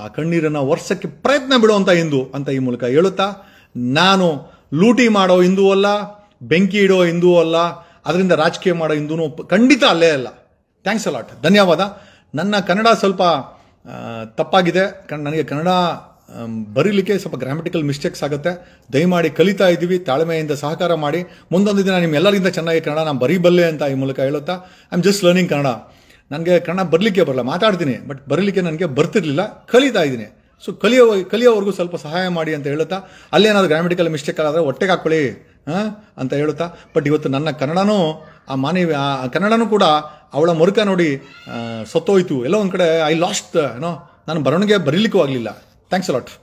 Speaker 1: ಆ ಕಣ್ಣೀರನ್ನು ವರ್ಷಕ್ಕೆ ಪ್ರಯತ್ನ ಬಿಡುವಂಥ ಹಿಂದೂ ಅಂತ ಈ ಮೂಲಕ ಹೇಳುತ್ತಾ ನಾನು ಲೂಟಿ ಮಾಡೋ ಹಿಂದೂ ಅಲ್ಲ ಬೆಂಕಿ ಇಡೋ ಹಿಂದೂ ಅಲ್ಲ ಅದರಿಂದ ರಾಜಕೀಯ ಮಾಡೋ ಹಿಂದೂ ಖಂಡಿತ ಅಲ್ಲೇ ಅಲ್ಲ ಥ್ಯಾಂಕ್ಸ್ ಅಲಾಟ್ ಧನ್ಯವಾದ ನನ್ನ ಕನ್ನಡ ಸ್ವಲ್ಪ ತಪ್ಪಾಗಿದೆ ಕಣ್ ನನಗೆ ಕನ್ನಡ ಬರೀಲಿಕ್ಕೆ ಸ್ವಲ್ಪ ಗ್ರಾಮೆಟಿಕಲ್ ಮಿಸ್ಟೇಕ್ಸ್ ಆಗುತ್ತೆ ದಯಮಾಡಿ ಕಲಿತಾ ಇದ್ದೀವಿ ತಾಳ್ಮೆಯಿಂದ ಸಹಕಾರ ಮಾಡಿ ಮುಂದೊಂದು ದಿನ ನಿಮ್ಮೆಲ್ಲರಿಂದ ಚೆನ್ನಾಗಿ ಕನ್ನಡ ನಾನು ಬರೀಬಲ್ಲೆ ಅಂತ ಈ ಮೂಲಕ ಹೇಳುತ್ತಾ I am just learning Kannada ನನಗೆ ಕನ್ನಡ ಬರಲಿಕ್ಕೆ ಬರಲ್ಲ ಮಾತಾಡ್ತೀನಿ ಬಟ್ ಬರಲಿಕ್ಕೆ ನನಗೆ ಬರ್ತಿರ್ಲಿಲ್ಲ ಕಲಿತಾ ಇದ್ದೀನಿ ಸೊ ಕಲಿಯೋ ಕಲಿಯೋವರೆಗೂ ಸ್ವಲ್ಪ ಸಹಾಯ ಮಾಡಿ ಅಂತ ಹೇಳುತ್ತಾ ಅಲ್ಲೇನಾದ್ರು ಗ್ರಾಮೆಟಿಕಲ್ ಮಿಸ್ಟೇಕ್ ಆದರೆ ಹೊಟ್ಟೆಗೆ ಹಾಕ್ಕೊಳ್ಳಿ ಹಾಂ ಅಂತ ಹೇಳುತ್ತಾ ಬಟ್ ಇವತ್ತು ನನ್ನ ಕನ್ನಡನೂ ಆ ಮಾನವ ಆ ಕನ್ನಡನೂ ಕೂಡ ಅವಳ ಮರುಕ ನೋಡಿ ಸತ್ತೋಯ್ತು ಎಲ್ಲೋ ಒಂದು ಕಡೆ ಐ ಲಾಸ್ಟ್ ಏನೋ ನಾನು ಬರವಣಿಗೆ ಬರೀಲಿಕ್ಕೂ ಆಗಲಿಲ್ಲ Thanks a lot.